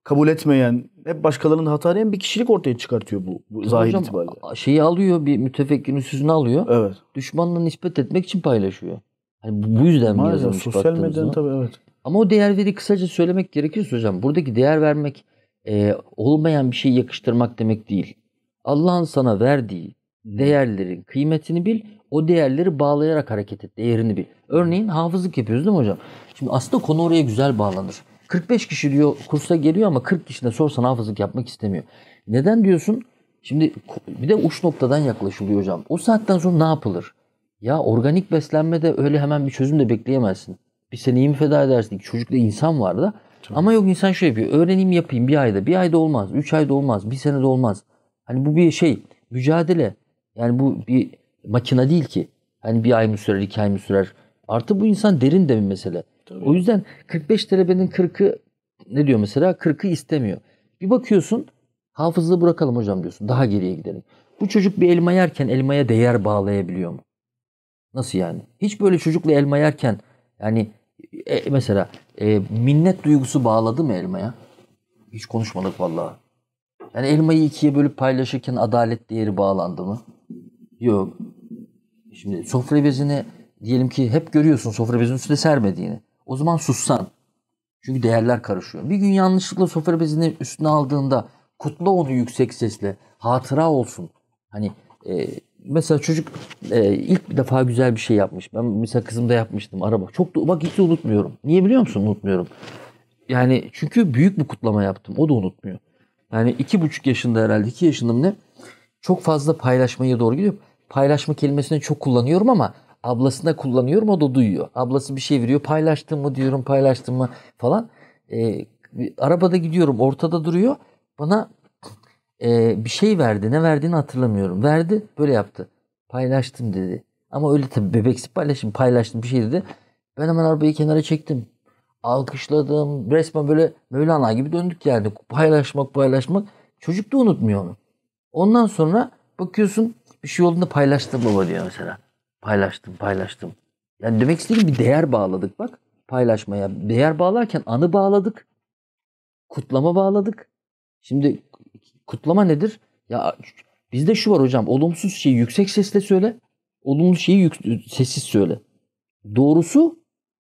kabul etmeyen, hep başkalarının hatalayan bir kişilik ortaya çıkartıyor bu, bu zahir hocam, itibariyle. Şeyi alıyor, bir mütefekkirin üstüne alıyor. Evet. Düşmanla nispet etmek için paylaşıyor. Yani bu yüzden mi yazılmış Sosyal medyanın tabii evet. Ama o değer veri kısaca söylemek gerekirse hocam. Buradaki değer vermek e, olmayan bir şey yakıştırmak demek değil. Allah'ın sana verdiği değerlerin kıymetini bil, o değerleri bağlayarak hareket et, değerini bil. Örneğin hafızlık yapıyoruz değil mi hocam? Şimdi aslında konu oraya güzel bağlanır. 45 kişi diyor kursa geliyor ama 40 kişine sorsan hafızlık yapmak istemiyor. Neden diyorsun? Şimdi bir de uç noktadan yaklaşılıyor hocam. O saatten sonra ne yapılır? Ya organik beslenmede öyle hemen bir çözüm de bekleyemezsin. Bir seneyi mi feda edersin? Çocukta insan var da çok. Ama yok insan şöyle yapıyor. Öğreneyim yapayım bir ayda. Bir ayda olmaz. Üç ayda olmaz. Bir senede olmaz. Hani bu bir şey. Mücadele. Yani bu bir makina değil ki. Hani bir ay mı sürer, iki ay mı sürer. Artı bu insan derin de bir mesele. Tabii. O yüzden 45 talebenin 40'ı ne diyor mesela? 40'ı istemiyor. Bir bakıyorsun hafızlığı bırakalım hocam diyorsun. Daha geriye gidelim. Bu çocuk bir elma yerken elmaya değer bağlayabiliyor mu? Nasıl yani? Hiç böyle çocukla elma yerken yani e, mesela e, minnet duygusu bağladı mı elmaya? Hiç konuşmadık vallahi. Yani elmayı ikiye bölüp paylaşırken adalet değeri bağlandı mı? Yok. Şimdi sofra bezini diyelim ki hep görüyorsun sofra bezinin üstüne sermediğini. O zaman sussan. Çünkü değerler karışıyor. Bir gün yanlışlıkla sofra bezini üstüne aldığında kutla onu yüksek sesle. Hatıra olsun. Hani e, mesela çocuk e, ilk bir defa güzel bir şey yapmış. Ben mesela kızımda yapmıştım araba. Çok da bak hiç unutmuyorum. Niye biliyor musun? Unutmuyorum. Yani çünkü büyük bir kutlama yaptım. O da unutmuyor. Yani iki buçuk yaşında herhalde iki yaşındım ne? Çok fazla paylaşmaya doğru gidiyor. Paylaşma kelimesini çok kullanıyorum ama ablasına kullanıyorum o da duyuyor. Ablası bir şey veriyor paylaştın mı diyorum paylaştın mı falan. E, arabada gidiyorum ortada duruyor. Bana e, bir şey verdi. Ne verdiğini hatırlamıyorum. Verdi böyle yaptı. Paylaştım dedi. Ama öyle tabii bebeksi paylaşım paylaştım bir şey dedi. Ben hemen arabayı kenara çektim. Alkışladım. Resmen böyle Mevlana gibi döndük yani. Paylaşmak paylaşmak. Çocuk da unutmuyor onu. Ondan sonra bakıyorsun bir şey olduğunda paylaştım baba diyor mesela. Paylaştım paylaştım. Yani demek istediğim bir değer bağladık bak. Paylaşmaya. Değer bağlarken anı bağladık. Kutlama bağladık. Şimdi Kutlama nedir? Ya bizde şu var hocam. Olumsuz şeyi yüksek sesle söyle. Olumlu şeyi yük- sessiz söyle. Doğrusu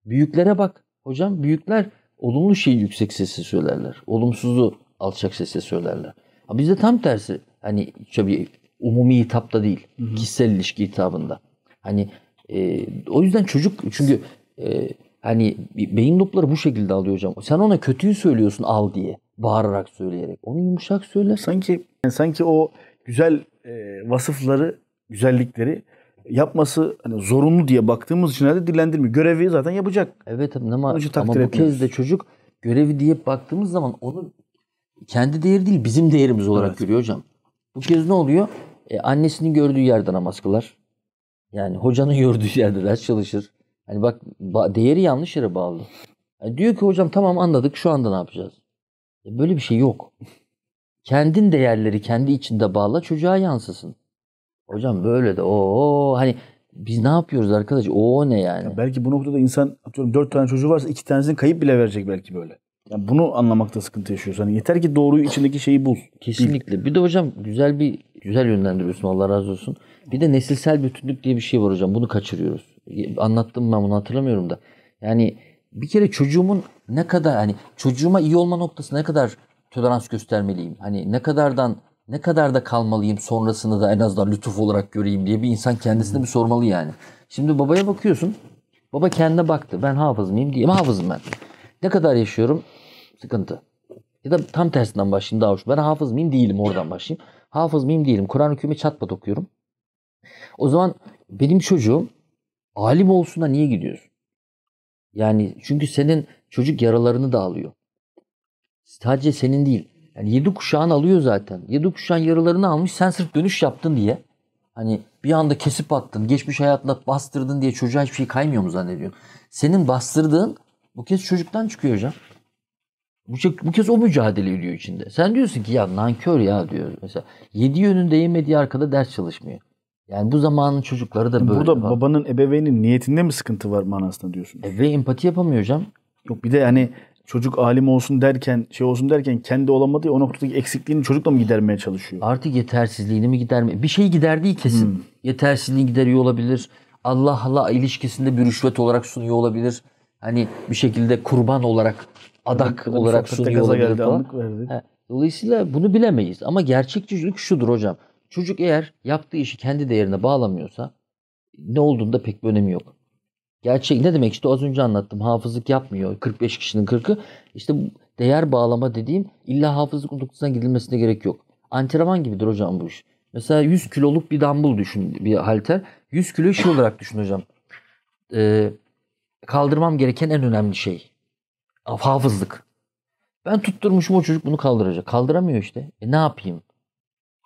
büyüklere bak. Hocam büyükler olumlu şeyi yüksek sesle söylerler. Olumsuzu alçak sesle söylerler. Ha bizde tam tersi. Hani tabii umumi hitapta değil. Hı-hı. Kişisel ilişki hitabında. Hani e, o yüzden çocuk çünkü e, hani beyin dopları bu şekilde alıyor hocam. Sen ona kötüyü söylüyorsun al diye bağırarak söyleyerek. Onu yumuşak söyle. Sanki yani sanki o güzel e, vasıfları, güzellikleri yapması hani zorunlu diye baktığımız için herhalde dillendirmiyor. Görevi zaten yapacak. Evet ama, ama bu etmiyoruz. kez de çocuk görevi diye baktığımız zaman onu kendi değeri değil bizim değerimiz olarak evet. görüyor hocam. Bu kez ne oluyor? E, annesinin gördüğü yerde namaz kılar. Yani hocanın (laughs) gördüğü yerde ders çalışır. Hani bak değeri yanlış yere bağlı. Yani e, diyor ki hocam tamam anladık şu anda ne yapacağız? E, böyle bir şey yok. Kendin değerleri kendi içinde bağla çocuğa yansısın. Hocam böyle de o hani biz ne yapıyoruz arkadaş? O ne yani? Ya belki bu noktada insan atıyorum dört tane çocuğu varsa iki tanesini kayıp bile verecek belki böyle. Yani bunu anlamakta sıkıntı yaşıyorsun. Hani yeter ki doğruyu içindeki şeyi bul. Kesinlikle. Bil. Bir de hocam güzel bir güzel yönlendiriyorsun Allah razı olsun. Bir de nesilsel bütünlük diye bir şey var hocam. Bunu kaçırıyoruz. Anlattım ben bunu hatırlamıyorum da. Yani bir kere çocuğumun ne kadar hani çocuğuma iyi olma noktası ne kadar tolerans göstermeliyim? Hani ne kadardan ne kadar da kalmalıyım sonrasını da en azından lütuf olarak göreyim diye bir insan kendisine bir sormalı yani. Şimdi babaya bakıyorsun. Baba kendine baktı. Ben hafız mıyım diye Hafızım ben. Ne kadar yaşıyorum? Sıkıntı. Ya da tam tersinden başlayayım daha hoş. Ben hafız mıyım değilim oradan başlayayım. Hafız mıyım değilim. Kur'an-ı Kerim'i çatpat okuyorum. O zaman benim çocuğum alim olsun da niye gidiyorsun? Yani çünkü senin Çocuk yaralarını da alıyor. Sadece senin değil. Yani yedi kuşağın alıyor zaten. Yedi kuşağın yaralarını almış. Sen sırf dönüş yaptın diye. Hani bir anda kesip attın. Geçmiş hayatla bastırdın diye çocuğa hiçbir şey kaymıyor mu zannediyorsun? Senin bastırdığın bu kez çocuktan çıkıyor hocam. Bu, bu kez o mücadele ediyor içinde. Sen diyorsun ki ya nankör ya diyor. Mesela yedi yönünde yemediği arkada ders çalışmıyor. Yani bu zamanın çocukları da böyle. Burada babanın ebeveynin niyetinde mi sıkıntı var manasında diyorsun? Ebeveyn empati yapamıyor hocam. Yok bir de hani çocuk alim olsun derken şey olsun derken kendi olamadığı o noktadaki eksikliğini çocukla mı gidermeye çalışıyor? Artık yetersizliğini mi gidermeye? Bir şey giderdiği kesin. Hmm. Yetersizliğini gideriyor olabilir. Allah'la ilişkisinde bir rüşvet olarak sunuyor olabilir. Hani bir şekilde kurban olarak adak evet, olarak sunuyor olabilir geldi, falan. He, dolayısıyla bunu bilemeyiz. Ama gerçek gerçekçilik şudur hocam. Çocuk eğer yaptığı işi kendi değerine bağlamıyorsa ne olduğunda pek bir önemi yok. Gerçek ne demek işte az önce anlattım hafızlık yapmıyor 45 kişinin 40'ı. işte değer bağlama dediğim illa hafızlık noktasına gidilmesine gerek yok. Antrenman gibidir hocam bu iş. Mesela 100 kiloluk bir dumbbell düşün bir halter. 100 kilo şey olarak düşün hocam. Ee, kaldırmam gereken en önemli şey. Hafızlık. Ben tutturmuşum o çocuk bunu kaldıracak. Kaldıramıyor işte. E ne yapayım?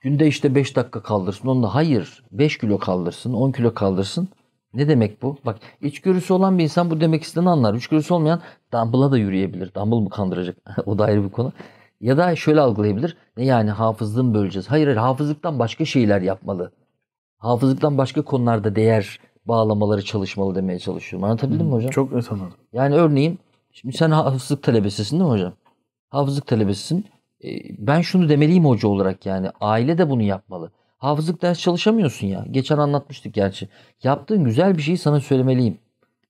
Günde işte 5 dakika kaldırsın. Onda hayır. 5 kilo kaldırsın. 10 kilo kaldırsın. Ne demek bu? Bak içgörüsü olan bir insan bu demek istediğini anlar. İçgörüsü olmayan Dumble'a da yürüyebilir. Dumble mı kandıracak? (laughs) o da ayrı bir konu. Ya da şöyle algılayabilir. Ne yani hafızlığı mı böleceğiz? Hayır hayır hafızlıktan başka şeyler yapmalı. Hafızlıktan başka konularda değer bağlamaları çalışmalı demeye çalışıyorum. Anlatabildim hmm, mi hocam? Çok net anladım. Yani örneğin şimdi sen hafızlık talebesisin değil mi hocam? Hafızlık talebesisin. Ee, ben şunu demeliyim hoca olarak yani. Aile de bunu yapmalı. Hafızlık ders çalışamıyorsun ya. Geçen anlatmıştık gerçi. Yaptığın güzel bir şeyi sana söylemeliyim.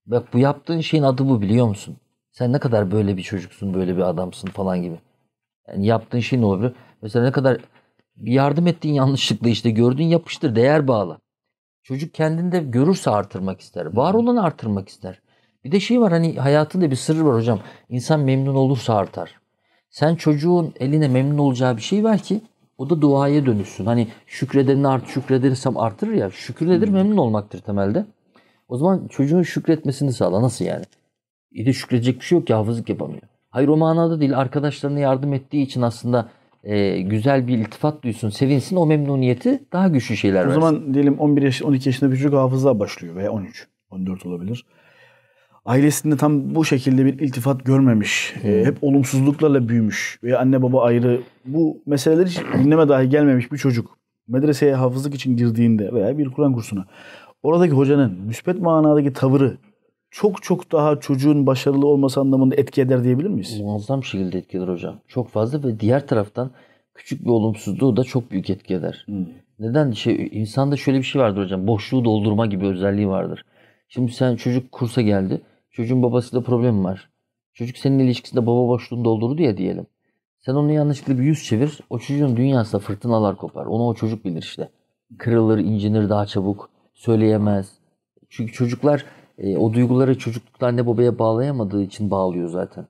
Bak bu yaptığın şeyin adı bu biliyor musun? Sen ne kadar böyle bir çocuksun, böyle bir adamsın falan gibi. Yani yaptığın şey ne olabilir? Mesela ne kadar bir yardım ettiğin yanlışlıkla işte gördüğün yapıştır, değer bağla. Çocuk kendinde görürse artırmak ister. Var olanı artırmak ister. Bir de şey var hani hayatında bir sır var hocam. İnsan memnun olursa artar. Sen çocuğun eline memnun olacağı bir şey var ki o da duaya dönüşsün. Hani şükredenini art, şükredersem artırır ya. Şükür nedir? Hmm. Memnun olmaktır temelde. O zaman çocuğun şükretmesini sağla. Nasıl yani? İyi e de şükredecek bir şey yok ki hafızlık yapamıyor. Hayır o manada değil. Arkadaşlarına yardım ettiği için aslında e, güzel bir iltifat duysun, sevinsin. O memnuniyeti daha güçlü şeyler o versin. zaman diyelim 11 yaş, 12 yaşında bir çocuk hafıza başlıyor veya 13, 14 olabilir ailesinde tam bu şekilde bir iltifat görmemiş. Hmm. hep olumsuzluklarla büyümüş ve anne baba ayrı. Bu meseleleri hiç gündeme dahi gelmemiş bir çocuk. Medreseye hafızlık için girdiğinde veya bir Kur'an kursuna oradaki hocanın müspet manadaki tavırı çok çok daha çocuğun başarılı olması anlamında etki eder diyebilir miyiz? Muazzam şekilde etki eder hocam. Çok fazla ve diğer taraftan küçük bir olumsuzluğu da çok büyük etki eder. Hmm. Neden? Şey, insanda şöyle bir şey vardır hocam. Boşluğu doldurma gibi özelliği vardır. Şimdi sen çocuk kursa geldi Çocuğun babasıyla problem var. Çocuk senin ilişkisinde baba boşluğunu doldurdu ya diyelim. Sen onu yanlışlıkla bir yüz çevir. O çocuğun dünyasında fırtınalar kopar. Onu o çocuk bilir işte. Kırılır, incinir daha çabuk. Söyleyemez. Çünkü çocuklar e, o duyguları çocuklukta anne babaya bağlayamadığı için bağlıyor zaten.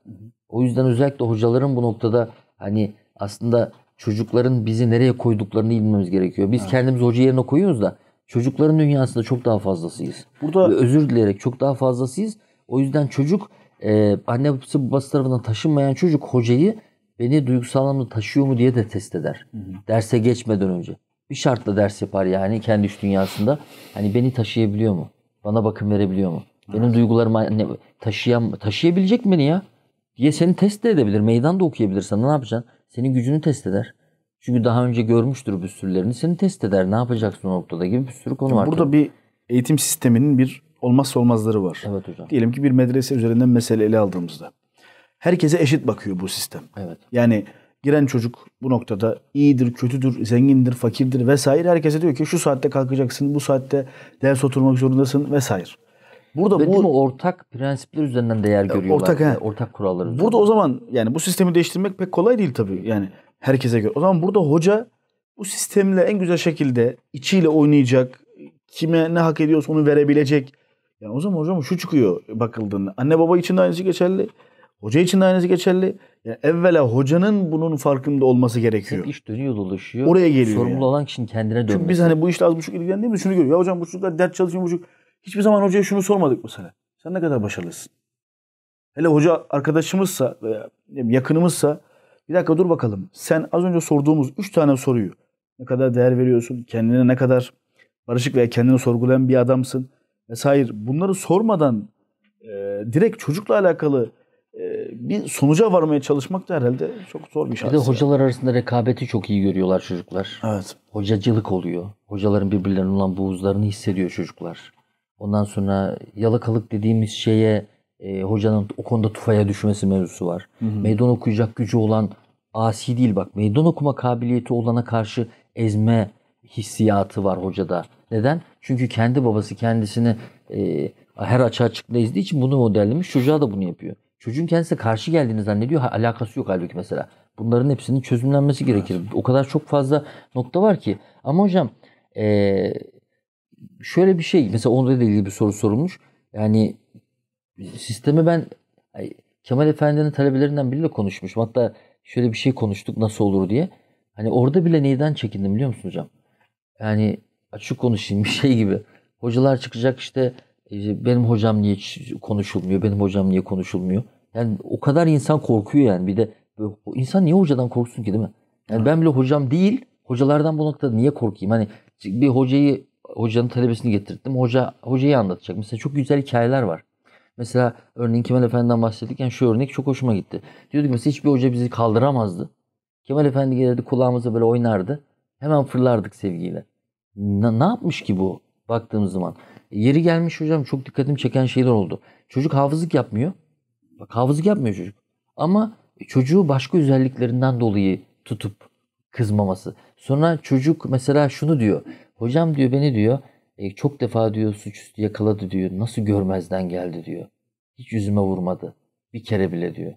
O yüzden özellikle hocaların bu noktada hani aslında çocukların bizi nereye koyduklarını bilmemiz gerekiyor. Biz evet. kendimizi hoca yerine koyuyoruz da çocukların dünyasında çok daha fazlasıyız. Burada Ve özür dileyerek çok daha fazlasıyız. O yüzden çocuk e, annesi babası tarafından taşınmayan çocuk hocayı beni duygusal anlamda taşıyor mu diye de test eder. Hı hı. Derse geçmeden önce. Bir şartla ders yapar yani kendi iş dünyasında. Hani beni taşıyabiliyor mu? Bana bakım verebiliyor mu? Evet. Benim duygularımı anne, taşıyan, taşıyabilecek mi beni ya? Diye seni test de edebilir. da okuyabilir sana ne yapacaksın? Senin gücünü test eder. Çünkü daha önce görmüştür bir sürülerini. Seni test eder. Ne yapacaksın o noktada gibi bir sürü konu var. Burada bir eğitim sisteminin bir olmazsa olmazları var. Evet hocam. Diyelim ki bir medrese üzerinden mesele ele aldığımızda. Herkese eşit bakıyor bu sistem. Evet. Yani giren çocuk bu noktada iyidir, kötüdür, zengindir, fakirdir vesaire herkese diyor ki şu saatte kalkacaksın, bu saatte ders oturmak zorundasın vesaire. Burada Ve bu mi, ortak prensipler üzerinden değer görüyorlar. Ortak he. Ortak kuralları. Burada o zaman yani bu sistemi değiştirmek pek kolay değil tabii. Yani herkese göre. O zaman burada hoca bu sistemle en güzel şekilde içiyle oynayacak, kime ne hak ediyorsa onu verebilecek yani o zaman hocam şu çıkıyor bakıldığında. Anne baba için de aynısı geçerli. Hoca için de aynısı geçerli. Yani evvela hocanın bunun farkında olması gerekiyor. Hep iş dönüyor dolaşıyor. Oraya geliyor. Sorumlu yani. olan kişinin kendine dönmesi. Çünkü biz hani bu işle az buçuk ilgilendiğimiz şunu görüyoruz. Ya hocam bu çocuklar dert çalışıyor buçuk Hiçbir zaman hocaya şunu sormadık bu sene. Sen ne kadar başarılısın? Hele hoca arkadaşımızsa veya yakınımızsa bir dakika dur bakalım. Sen az önce sorduğumuz üç tane soruyu ne kadar değer veriyorsun? Kendine ne kadar barışık veya kendini sorgulayan bir adamsın? Mesela bunları sormadan e, direkt çocukla alakalı e, bir sonuca varmaya çalışmak da herhalde çok zor bir şey. Bir de hocalar arasında rekabeti çok iyi görüyorlar çocuklar. Evet. Hocacılık oluyor. Hocaların birbirlerine olan buğuzlarını hissediyor çocuklar. Ondan sonra yalakalık dediğimiz şeye e, hocanın o konuda tufaya düşmesi mevzusu var. Hı hı. Meydan okuyacak gücü olan asi değil bak. Meydan okuma kabiliyeti olana karşı ezme hissiyatı var hocada. Neden? Çünkü kendi babası kendisini e, her açığa çıktığında izlediği için bunu modellemiş. Çocuğa da bunu yapıyor. Çocuğun kendisine karşı geldiğini zannediyor. Ha, alakası yok halbuki mesela. Bunların hepsinin çözümlenmesi gerekir. O kadar çok fazla nokta var ki. Ama hocam e, şöyle bir şey. Mesela onda da ilgili bir soru sorulmuş. Yani sistemi ben Kemal Efendi'nin talebelerinden biriyle konuşmuşum. Hatta şöyle bir şey konuştuk nasıl olur diye. Hani orada bile neyden çekindim biliyor musun hocam? Yani açık konuşayım (laughs) bir şey gibi. Hocalar çıkacak işte e, benim hocam niye konuşulmuyor, benim hocam niye konuşulmuyor. Yani o kadar insan korkuyor yani bir de insan niye hocadan korksun ki değil mi? Yani ben bile hocam değil, hocalardan bu noktada niye korkayım? Hani bir hocayı, hocanın talebesini getirdim, hoca hocayı anlatacak. Mesela çok güzel hikayeler var. Mesela örneğin Kemal Efendi'den yani şu örnek çok hoşuma gitti. ki mesela hiçbir hoca bizi kaldıramazdı. Kemal Efendi gelirdi kulağımıza böyle oynardı. Hemen fırlardık sevgiyle. Ne, ne yapmış ki bu baktığımız zaman? Yeri gelmiş hocam çok dikkatimi çeken şeyler oldu. Çocuk hafızlık yapmıyor. Bak hafızlık yapmıyor çocuk. Ama çocuğu başka özelliklerinden dolayı tutup kızmaması. Sonra çocuk mesela şunu diyor. Hocam diyor beni diyor e, çok defa diyor suçüstü yakaladı diyor. Nasıl görmezden geldi diyor. Hiç yüzüme vurmadı. Bir kere bile diyor.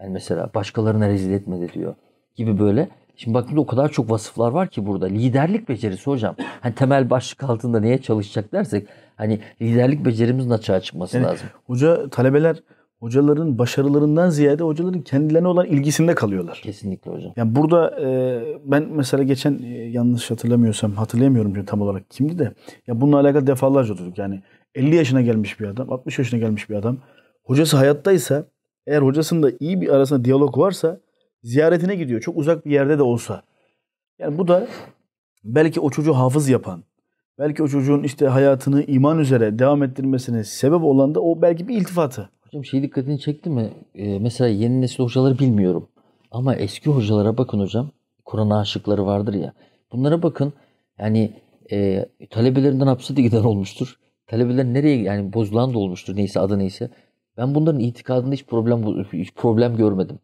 Yani mesela başkalarına rezil etmedi diyor. Gibi böyle Şimdi bakın o kadar çok vasıflar var ki burada. Liderlik becerisi hocam. Hani temel başlık altında neye çalışacak dersek hani liderlik becerimizin açığa çıkması yani, lazım. Hoca talebeler hocaların başarılarından ziyade hocaların kendilerine olan ilgisinde kalıyorlar. Kesinlikle hocam. Yani burada e, ben mesela geçen e, yanlış hatırlamıyorsam hatırlayamıyorum tam olarak kimdi de ya bununla alakalı defalarca oturduk. Yani 50 yaşına gelmiş bir adam, 60 yaşına gelmiş bir adam hocası hayattaysa eğer hocasında iyi bir arasında diyalog varsa ziyaretine gidiyor. Çok uzak bir yerde de olsa. Yani bu da belki o çocuğu hafız yapan, belki o çocuğun işte hayatını iman üzere devam ettirmesine sebep olan da o belki bir iltifatı. Hocam şey dikkatini çekti mi? Ee, mesela yeni nesil hocaları bilmiyorum. Ama eski hocalara bakın hocam. Kur'an aşıkları vardır ya. Bunlara bakın. Yani e, talebelerinden hapse de giden olmuştur. Talebeler nereye yani bozulan da olmuştur neyse adı neyse. Ben bunların itikadında hiç problem hiç problem görmedim.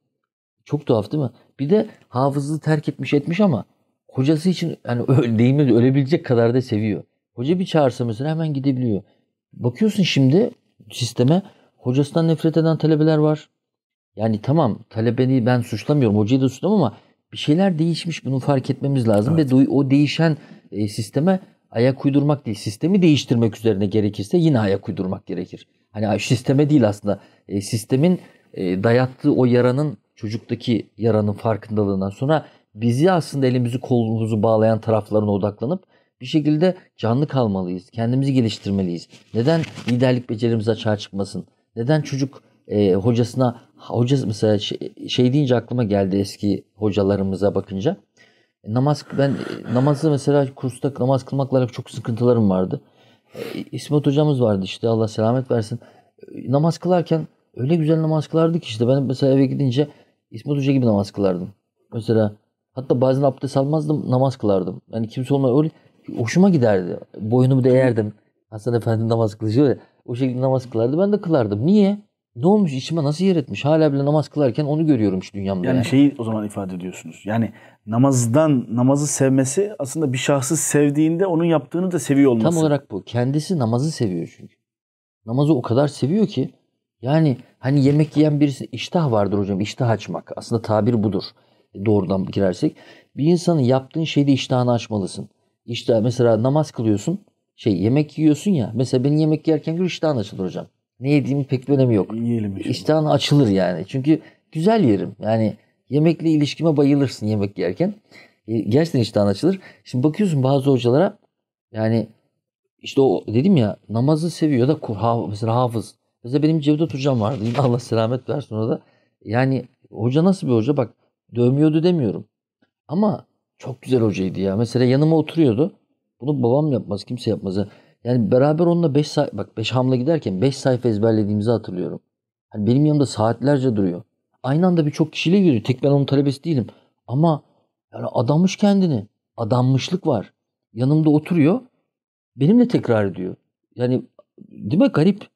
Çok tuhaf değil mi? Bir de hafızlığı terk etmiş etmiş ama hocası için yani deyimi ölebilecek kadar da seviyor. Hoca bir çağırsa mesela hemen gidebiliyor. Bakıyorsun şimdi sisteme hocasından nefret eden talebeler var. Yani tamam talebeni ben suçlamıyorum hocayı da suçlamam ama bir şeyler değişmiş bunu fark etmemiz lazım evet. ve o değişen e, sisteme ayak uydurmak değil sistemi değiştirmek üzerine gerekirse yine ayak uydurmak gerekir. Hani sisteme değil aslında e, sistemin e, dayattığı o yaranın çocuktaki yaranın farkındalığından sonra bizi aslında elimizi kolumuzu bağlayan taraflarına odaklanıp bir şekilde canlı kalmalıyız. Kendimizi geliştirmeliyiz. Neden liderlik becerimiz açığa çıkmasın? Neden çocuk e, hocasına hoca mesela şey, şey deyince aklıma geldi eski hocalarımıza bakınca. Namaz ben e, namazı mesela kursta namaz kılmakla çok sıkıntılarım vardı. E, İsmet hocamız vardı işte Allah selamet versin. E, namaz kılarken öyle güzel namaz kılardı ki işte ben mesela eve gidince İsmet Hoca gibi namaz kılardım. Mesela hatta bazen abdest almazdım namaz kılardım. Yani kimse olmaya öyle hoşuma giderdi. Boynumu değerdim. Hasan Efendi namaz kılıyor ya. O şekilde namaz kılardı. Ben de kılardım. Niye? Ne olmuş içime nasıl yer etmiş? Hala bile namaz kılarken onu görüyorum şu dünyamda. Yani, yani şeyi o zaman ifade ediyorsunuz. Yani namazdan namazı sevmesi aslında bir şahsı sevdiğinde onun yaptığını da seviyor olması. Tam olarak bu. Kendisi namazı seviyor çünkü. Namazı o kadar seviyor ki yani hani yemek yiyen birisi iştah vardır hocam. iştah açmak. Aslında tabir budur. E, doğrudan girersek. Bir insanın yaptığın şeyde iştahını açmalısın. İşte mesela namaz kılıyorsun. Şey yemek yiyorsun ya. Mesela benim yemek yerken gün iştahın açılır hocam. Ne yediğimin pek bir önemi yok. Yiyelim İştahın açılır yani. Çünkü güzel yerim. Yani yemekle ilişkime bayılırsın yemek yerken. E, gerçekten iştahın açılır. Şimdi bakıyorsun bazı hocalara yani işte o dedim ya namazı seviyor da mesela hafız Mesela benim Cevdet Hocam vardı. (laughs) Allah selamet versin ona da. Yani hoca nasıl bir hoca? Bak dövmüyordu demiyorum. Ama çok güzel hocaydı ya. Mesela yanıma oturuyordu. Bunu babam yapmaz, kimse yapmaz. Yani beraber onunla 5 sayfa, bak 5 hamle giderken 5 sayfa ezberlediğimizi hatırlıyorum. Yani benim yanımda saatlerce duruyor. Aynı anda birçok kişiyle giriyor. Tek ben onun talebesi değilim. Ama yani adammış kendini. Adanmışlık var. Yanımda oturuyor. Benimle tekrar ediyor. Yani değil mi garip?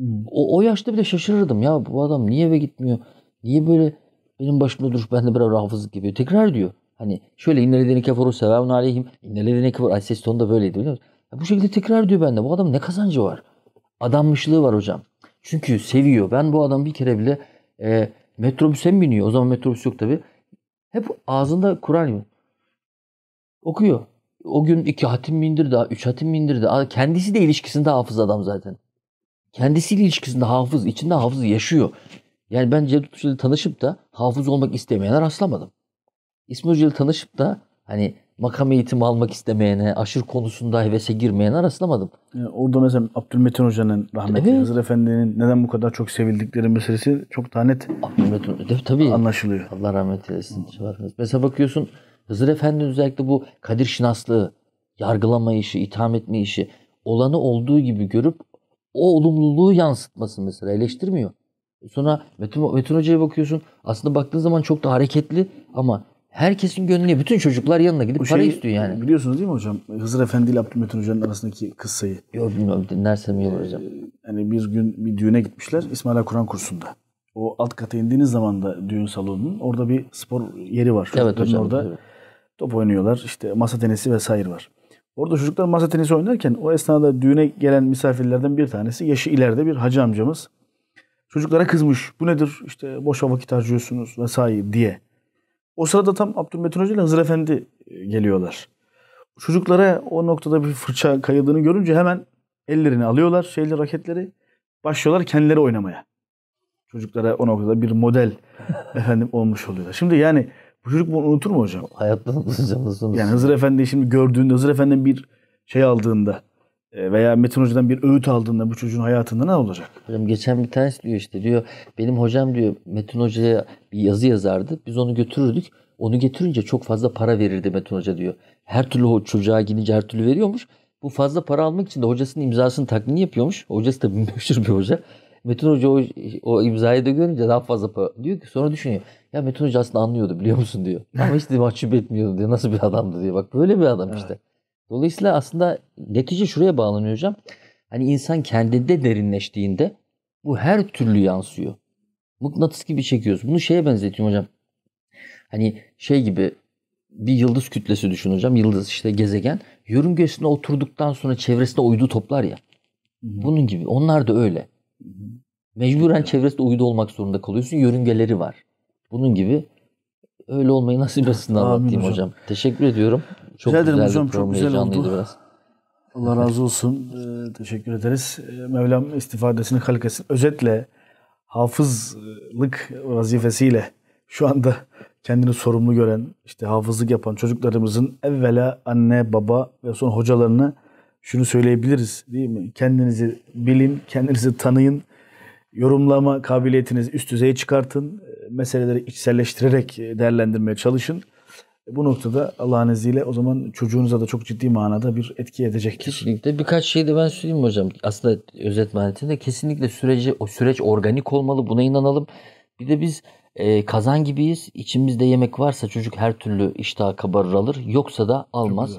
Hmm. O, o yaşta bile şaşırırdım ya bu adam niye eve gitmiyor? Niye böyle benim başımda ben de biraz hafızlık yapıyor? Tekrar diyor. Hani şöyle innelediğini keforu sevemun aleyhim. İnnelediğini keforu. Ay ses tonu da böyleydi biliyor musun? Ya bu şekilde tekrar diyor bende. Bu adam ne kazancı var? Adammışlığı var hocam. Çünkü seviyor. Ben bu adam bir kere bile e, metrobüse mi biniyor? O zaman metrobüs yok tabi. Hep ağzında Kur'an yok. Okuyor. O gün iki hatim mi indirdi? Üç hatim mi indirdi? Kendisi de ilişkisinde hafız adam zaten kendisiyle ilişkisinde hafız, içinde hafız yaşıyor. Yani ben Cevdet Hoca ile tanışıp da hafız olmak istemeyene rastlamadım. İsmail Hoca ile tanışıp da hani makam eğitimi almak istemeyene, aşır konusunda hevese girmeyene rastlamadım. Yani e, orada mesela Abdülmetin Hoca'nın rahmetli evet. Hızır Efendi'nin neden bu kadar çok sevildikleri meselesi çok daha net Abdülmetin, tabii. anlaşılıyor. Allah rahmet eylesin. Hı. Mesela bakıyorsun Hızır Efendi özellikle bu kadir şinaslığı, yargılama işi, itham etme işi olanı olduğu gibi görüp o olumluluğu yansıtmasın mesela eleştirmiyor. Sonra Metin, Metin Hoca'ya bakıyorsun. Aslında baktığın zaman çok da hareketli ama herkesin gönlüne bütün çocuklar yanına gidip Bu para şey, istiyor yani. Biliyorsunuz değil mi hocam? Hızır Efendi ile Abdülmetin Hoca'nın arasındaki kıssayı. Yok bilmiyorum dinlersem iyi olur hocam. Yani ee, bir gün bir düğüne gitmişler İsmaila Kur'an kursunda. O alt kata indiğiniz zaman da düğün salonunun orada bir spor yeri var. evet hocam. Orada evet. top oynuyorlar. İşte masa tenisi vesaire var. Orada çocuklar masa tenisi oynarken o esnada düğüne gelen misafirlerden bir tanesi yaşı ileride bir hacı amcamız. Çocuklara kızmış. Bu nedir? İşte boşa vakit harcıyorsunuz vesaire diye. O sırada tam Abdülmetin Hoca ile Hızır Efendi e, geliyorlar. Çocuklara o noktada bir fırça kayıldığını görünce hemen ellerini alıyorlar şeyli raketleri. Başlıyorlar kendileri oynamaya. Çocuklara o noktada bir model (laughs) efendim olmuş oluyorlar. Şimdi yani bu çocuk bunu unutur mu hocam? Hayatta unutacağım nasıl Yani Hızır Efendi şimdi gördüğünde, Hızır Efendi'nin bir şey aldığında e, veya Metin Hoca'dan bir öğüt aldığında bu çocuğun hayatında ne olacak? Hocam geçen bir tanesi diyor işte diyor benim hocam diyor Metin Hoca'ya bir yazı yazardı. Biz onu götürürdük. Onu getirince çok fazla para verirdi Metin Hoca diyor. Her türlü o çocuğa gidince her türlü veriyormuş. Bu fazla para almak için de hocasının imzasını taklini yapıyormuş. Hocası da (laughs) meşhur bir hoca. Metin Hoca o, o imzayı da görünce daha fazla para. Diyor ki sonra düşünüyor. Ya Metin Hoca aslında anlıyordu biliyor musun diyor. (laughs) Ama hiç de mahcup etmiyordu diyor. Nasıl bir adamdı diyor. Bak böyle bir adam işte. Dolayısıyla aslında netice şuraya bağlanıyor hocam. Hani insan kendinde derinleştiğinde bu her türlü yansıyor. Mıknatıs gibi çekiyoruz. Bunu şeye benzetiyorum hocam. Hani şey gibi bir yıldız kütlesi düşün hocam. Yıldız işte gezegen. Yörüngesine oturduktan sonra çevresinde uydu toplar ya. Bunun gibi. Onlar da öyle. Mecburen çevresinde uydu olmak zorunda kalıyorsun. Yörüngeleri var. Bunun gibi öyle olmayı nasip (laughs) etsin anlatayım hocam. hocam. Teşekkür ediyorum. Çok güzel, güzel hocam, çok güzel oldu. Biraz. Allah razı olsun. Ee, teşekkür ederiz. Ee, Mevlam istifadesini kalitesini Özetle hafızlık vazifesiyle şu anda kendini sorumlu gören, işte hafızlık yapan çocuklarımızın evvela anne, baba ve sonra hocalarına şunu söyleyebiliriz değil mi? Kendinizi bilin, kendinizi tanıyın yorumlama kabiliyetinizi üst düzeye çıkartın. E, meseleleri içselleştirerek e, değerlendirmeye çalışın. E, bu noktada Allah'ın izniyle o zaman çocuğunuza da çok ciddi manada bir etki edecektir. Kesinlikle. Birkaç şey de ben söyleyeyim hocam? Aslında özet manetinde kesinlikle süreci, o süreç organik olmalı. Buna inanalım. Bir de biz e, kazan gibiyiz. İçimizde yemek varsa çocuk her türlü iştah kabarır alır. Yoksa da almaz.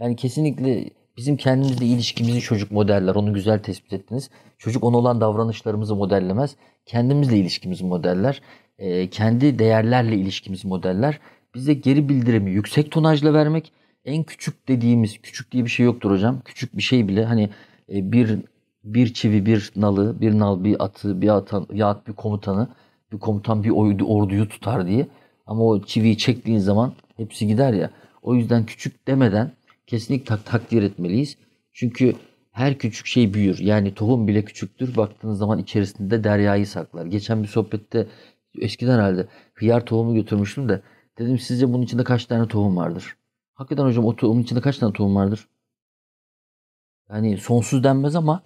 Yani kesinlikle Bizim kendimizle ilişkimizi çocuk modeller. Onu güzel tespit ettiniz. Çocuk ona olan davranışlarımızı modellemez. Kendimizle ilişkimizi modeller. E, kendi değerlerle ilişkimizi modeller. Bize geri bildirimi yüksek tonajla vermek. En küçük dediğimiz, küçük diye bir şey yoktur hocam. Küçük bir şey bile hani e, bir bir çivi, bir nalı, bir nal, bir atı, bir atan, yahut bir komutanı, bir komutan bir orduyu tutar diye. Ama o çiviyi çektiğin zaman hepsi gider ya. O yüzden küçük demeden kesinlikle tak takdir etmeliyiz. Çünkü her küçük şey büyür. Yani tohum bile küçüktür. Baktığınız zaman içerisinde deryayı saklar. Geçen bir sohbette eskiden halde hıyar tohumu götürmüştüm de dedim sizce bunun içinde kaç tane tohum vardır? Hakikaten hocam o tohumun içinde kaç tane tohum vardır? Yani sonsuz denmez ama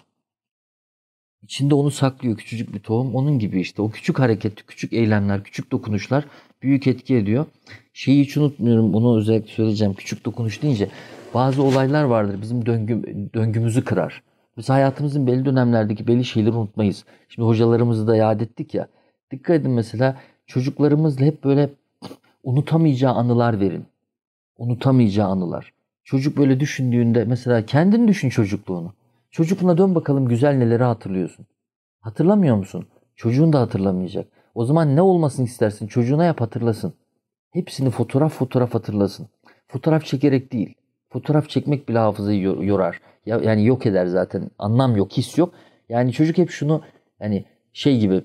içinde onu saklıyor küçücük bir tohum. Onun gibi işte o küçük hareket, küçük eylemler, küçük dokunuşlar büyük etki ediyor. Şeyi hiç unutmuyorum bunu özellikle söyleyeceğim. Küçük dokunuş deyince bazı olaylar vardır bizim döngü, döngümüzü kırar. Biz hayatımızın belli dönemlerdeki belli şeyleri unutmayız. Şimdi hocalarımızı da yad ettik ya. Dikkat edin mesela çocuklarımızla hep böyle unutamayacağı anılar verin. Unutamayacağı anılar. Çocuk böyle düşündüğünde mesela kendini düşün çocukluğunu. Çocukluğuna dön bakalım güzel neleri hatırlıyorsun. Hatırlamıyor musun? Çocuğun da hatırlamayacak. O zaman ne olmasını istersin? Çocuğuna yap hatırlasın. Hepsini fotoğraf fotoğraf hatırlasın. Fotoğraf çekerek değil. Fotoğraf çekmek bile hafızayı yorar. Ya, yani yok eder zaten. Anlam yok, his yok. Yani çocuk hep şunu hani şey gibi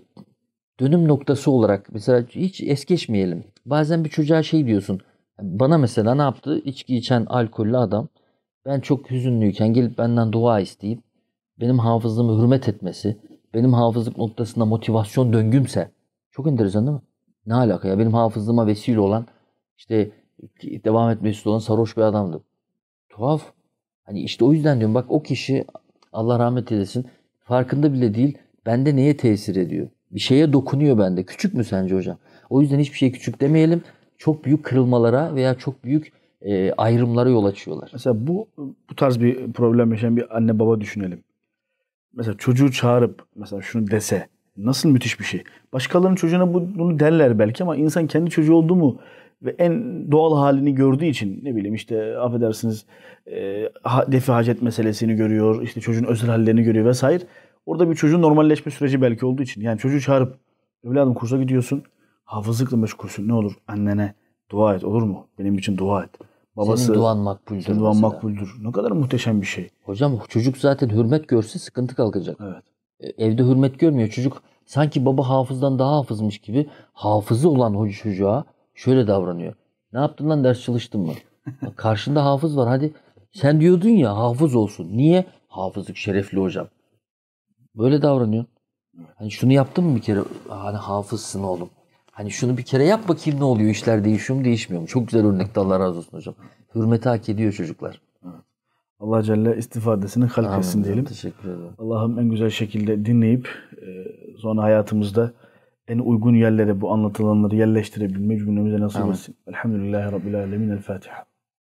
dönüm noktası olarak mesela hiç es geçmeyelim. Bazen bir çocuğa şey diyorsun. Bana mesela ne yaptı? İçki içen alkollü adam ben çok hüzünlüyken gelip benden dua isteyip benim hafızlığımı hürmet etmesi, benim hafızlık noktasında motivasyon döngümse çok enteresan değil mi? Ne alaka ya benim hafızlığıma vesile olan işte devam etmesi olan sarhoş bir adamdı. Tuhaf. Hani işte o yüzden diyorum bak o kişi Allah rahmet eylesin farkında bile değil bende neye tesir ediyor. Bir şeye dokunuyor bende. Küçük mü sence hocam? O yüzden hiçbir şey küçük demeyelim. Çok büyük kırılmalara veya çok büyük e, ayrımlara yol açıyorlar. Mesela bu bu tarz bir problem yaşayan bir anne baba düşünelim. Mesela çocuğu çağırıp mesela şunu dese nasıl müthiş bir şey. Başkalarının çocuğuna bunu derler belki ama insan kendi çocuğu oldu mu ve en doğal halini gördüğü için ne bileyim işte affedersiniz e, defi hacet meselesini görüyor, işte çocuğun özel hallerini görüyor vesaire. Orada bir çocuğun normalleşme süreci belki olduğu için. Yani çocuğu çağırıp evladım kursa gidiyorsun hafızlıkla meşgulsün ne olur annene dua et olur mu? Benim için dua et. Babası, senin duan makbuldür. Senin duan makbuldür. Ne kadar muhteşem bir şey. Hocam çocuk zaten hürmet görse sıkıntı kalkacak. Evet. E, evde hürmet görmüyor. Çocuk sanki baba hafızdan daha hafızmış gibi hafızı olan çocuğa şöyle davranıyor. Ne yaptın lan ders çalıştın mı? karşında hafız var hadi. Sen diyordun ya hafız olsun. Niye? Hafızlık şerefli hocam. Böyle davranıyor. Hani şunu yaptın mı bir kere? Hani hafızsın oğlum. Hani şunu bir kere yap bakayım ne oluyor? İşler değişiyor mu değişmiyor mu? Çok güzel örnekti Allah razı olsun hocam. Hürmeti hak ediyor çocuklar. Allah Celle istifadesini halk etsin diyelim. Teşekkür ederim. Allah'ım en güzel şekilde dinleyip e, sonra hayatımızda en uygun yerlere bu anlatılanları yerleştirebilme cümlemize nasıl etsin. Elhamdülillahi Rabbil Alemin. El Fatiha.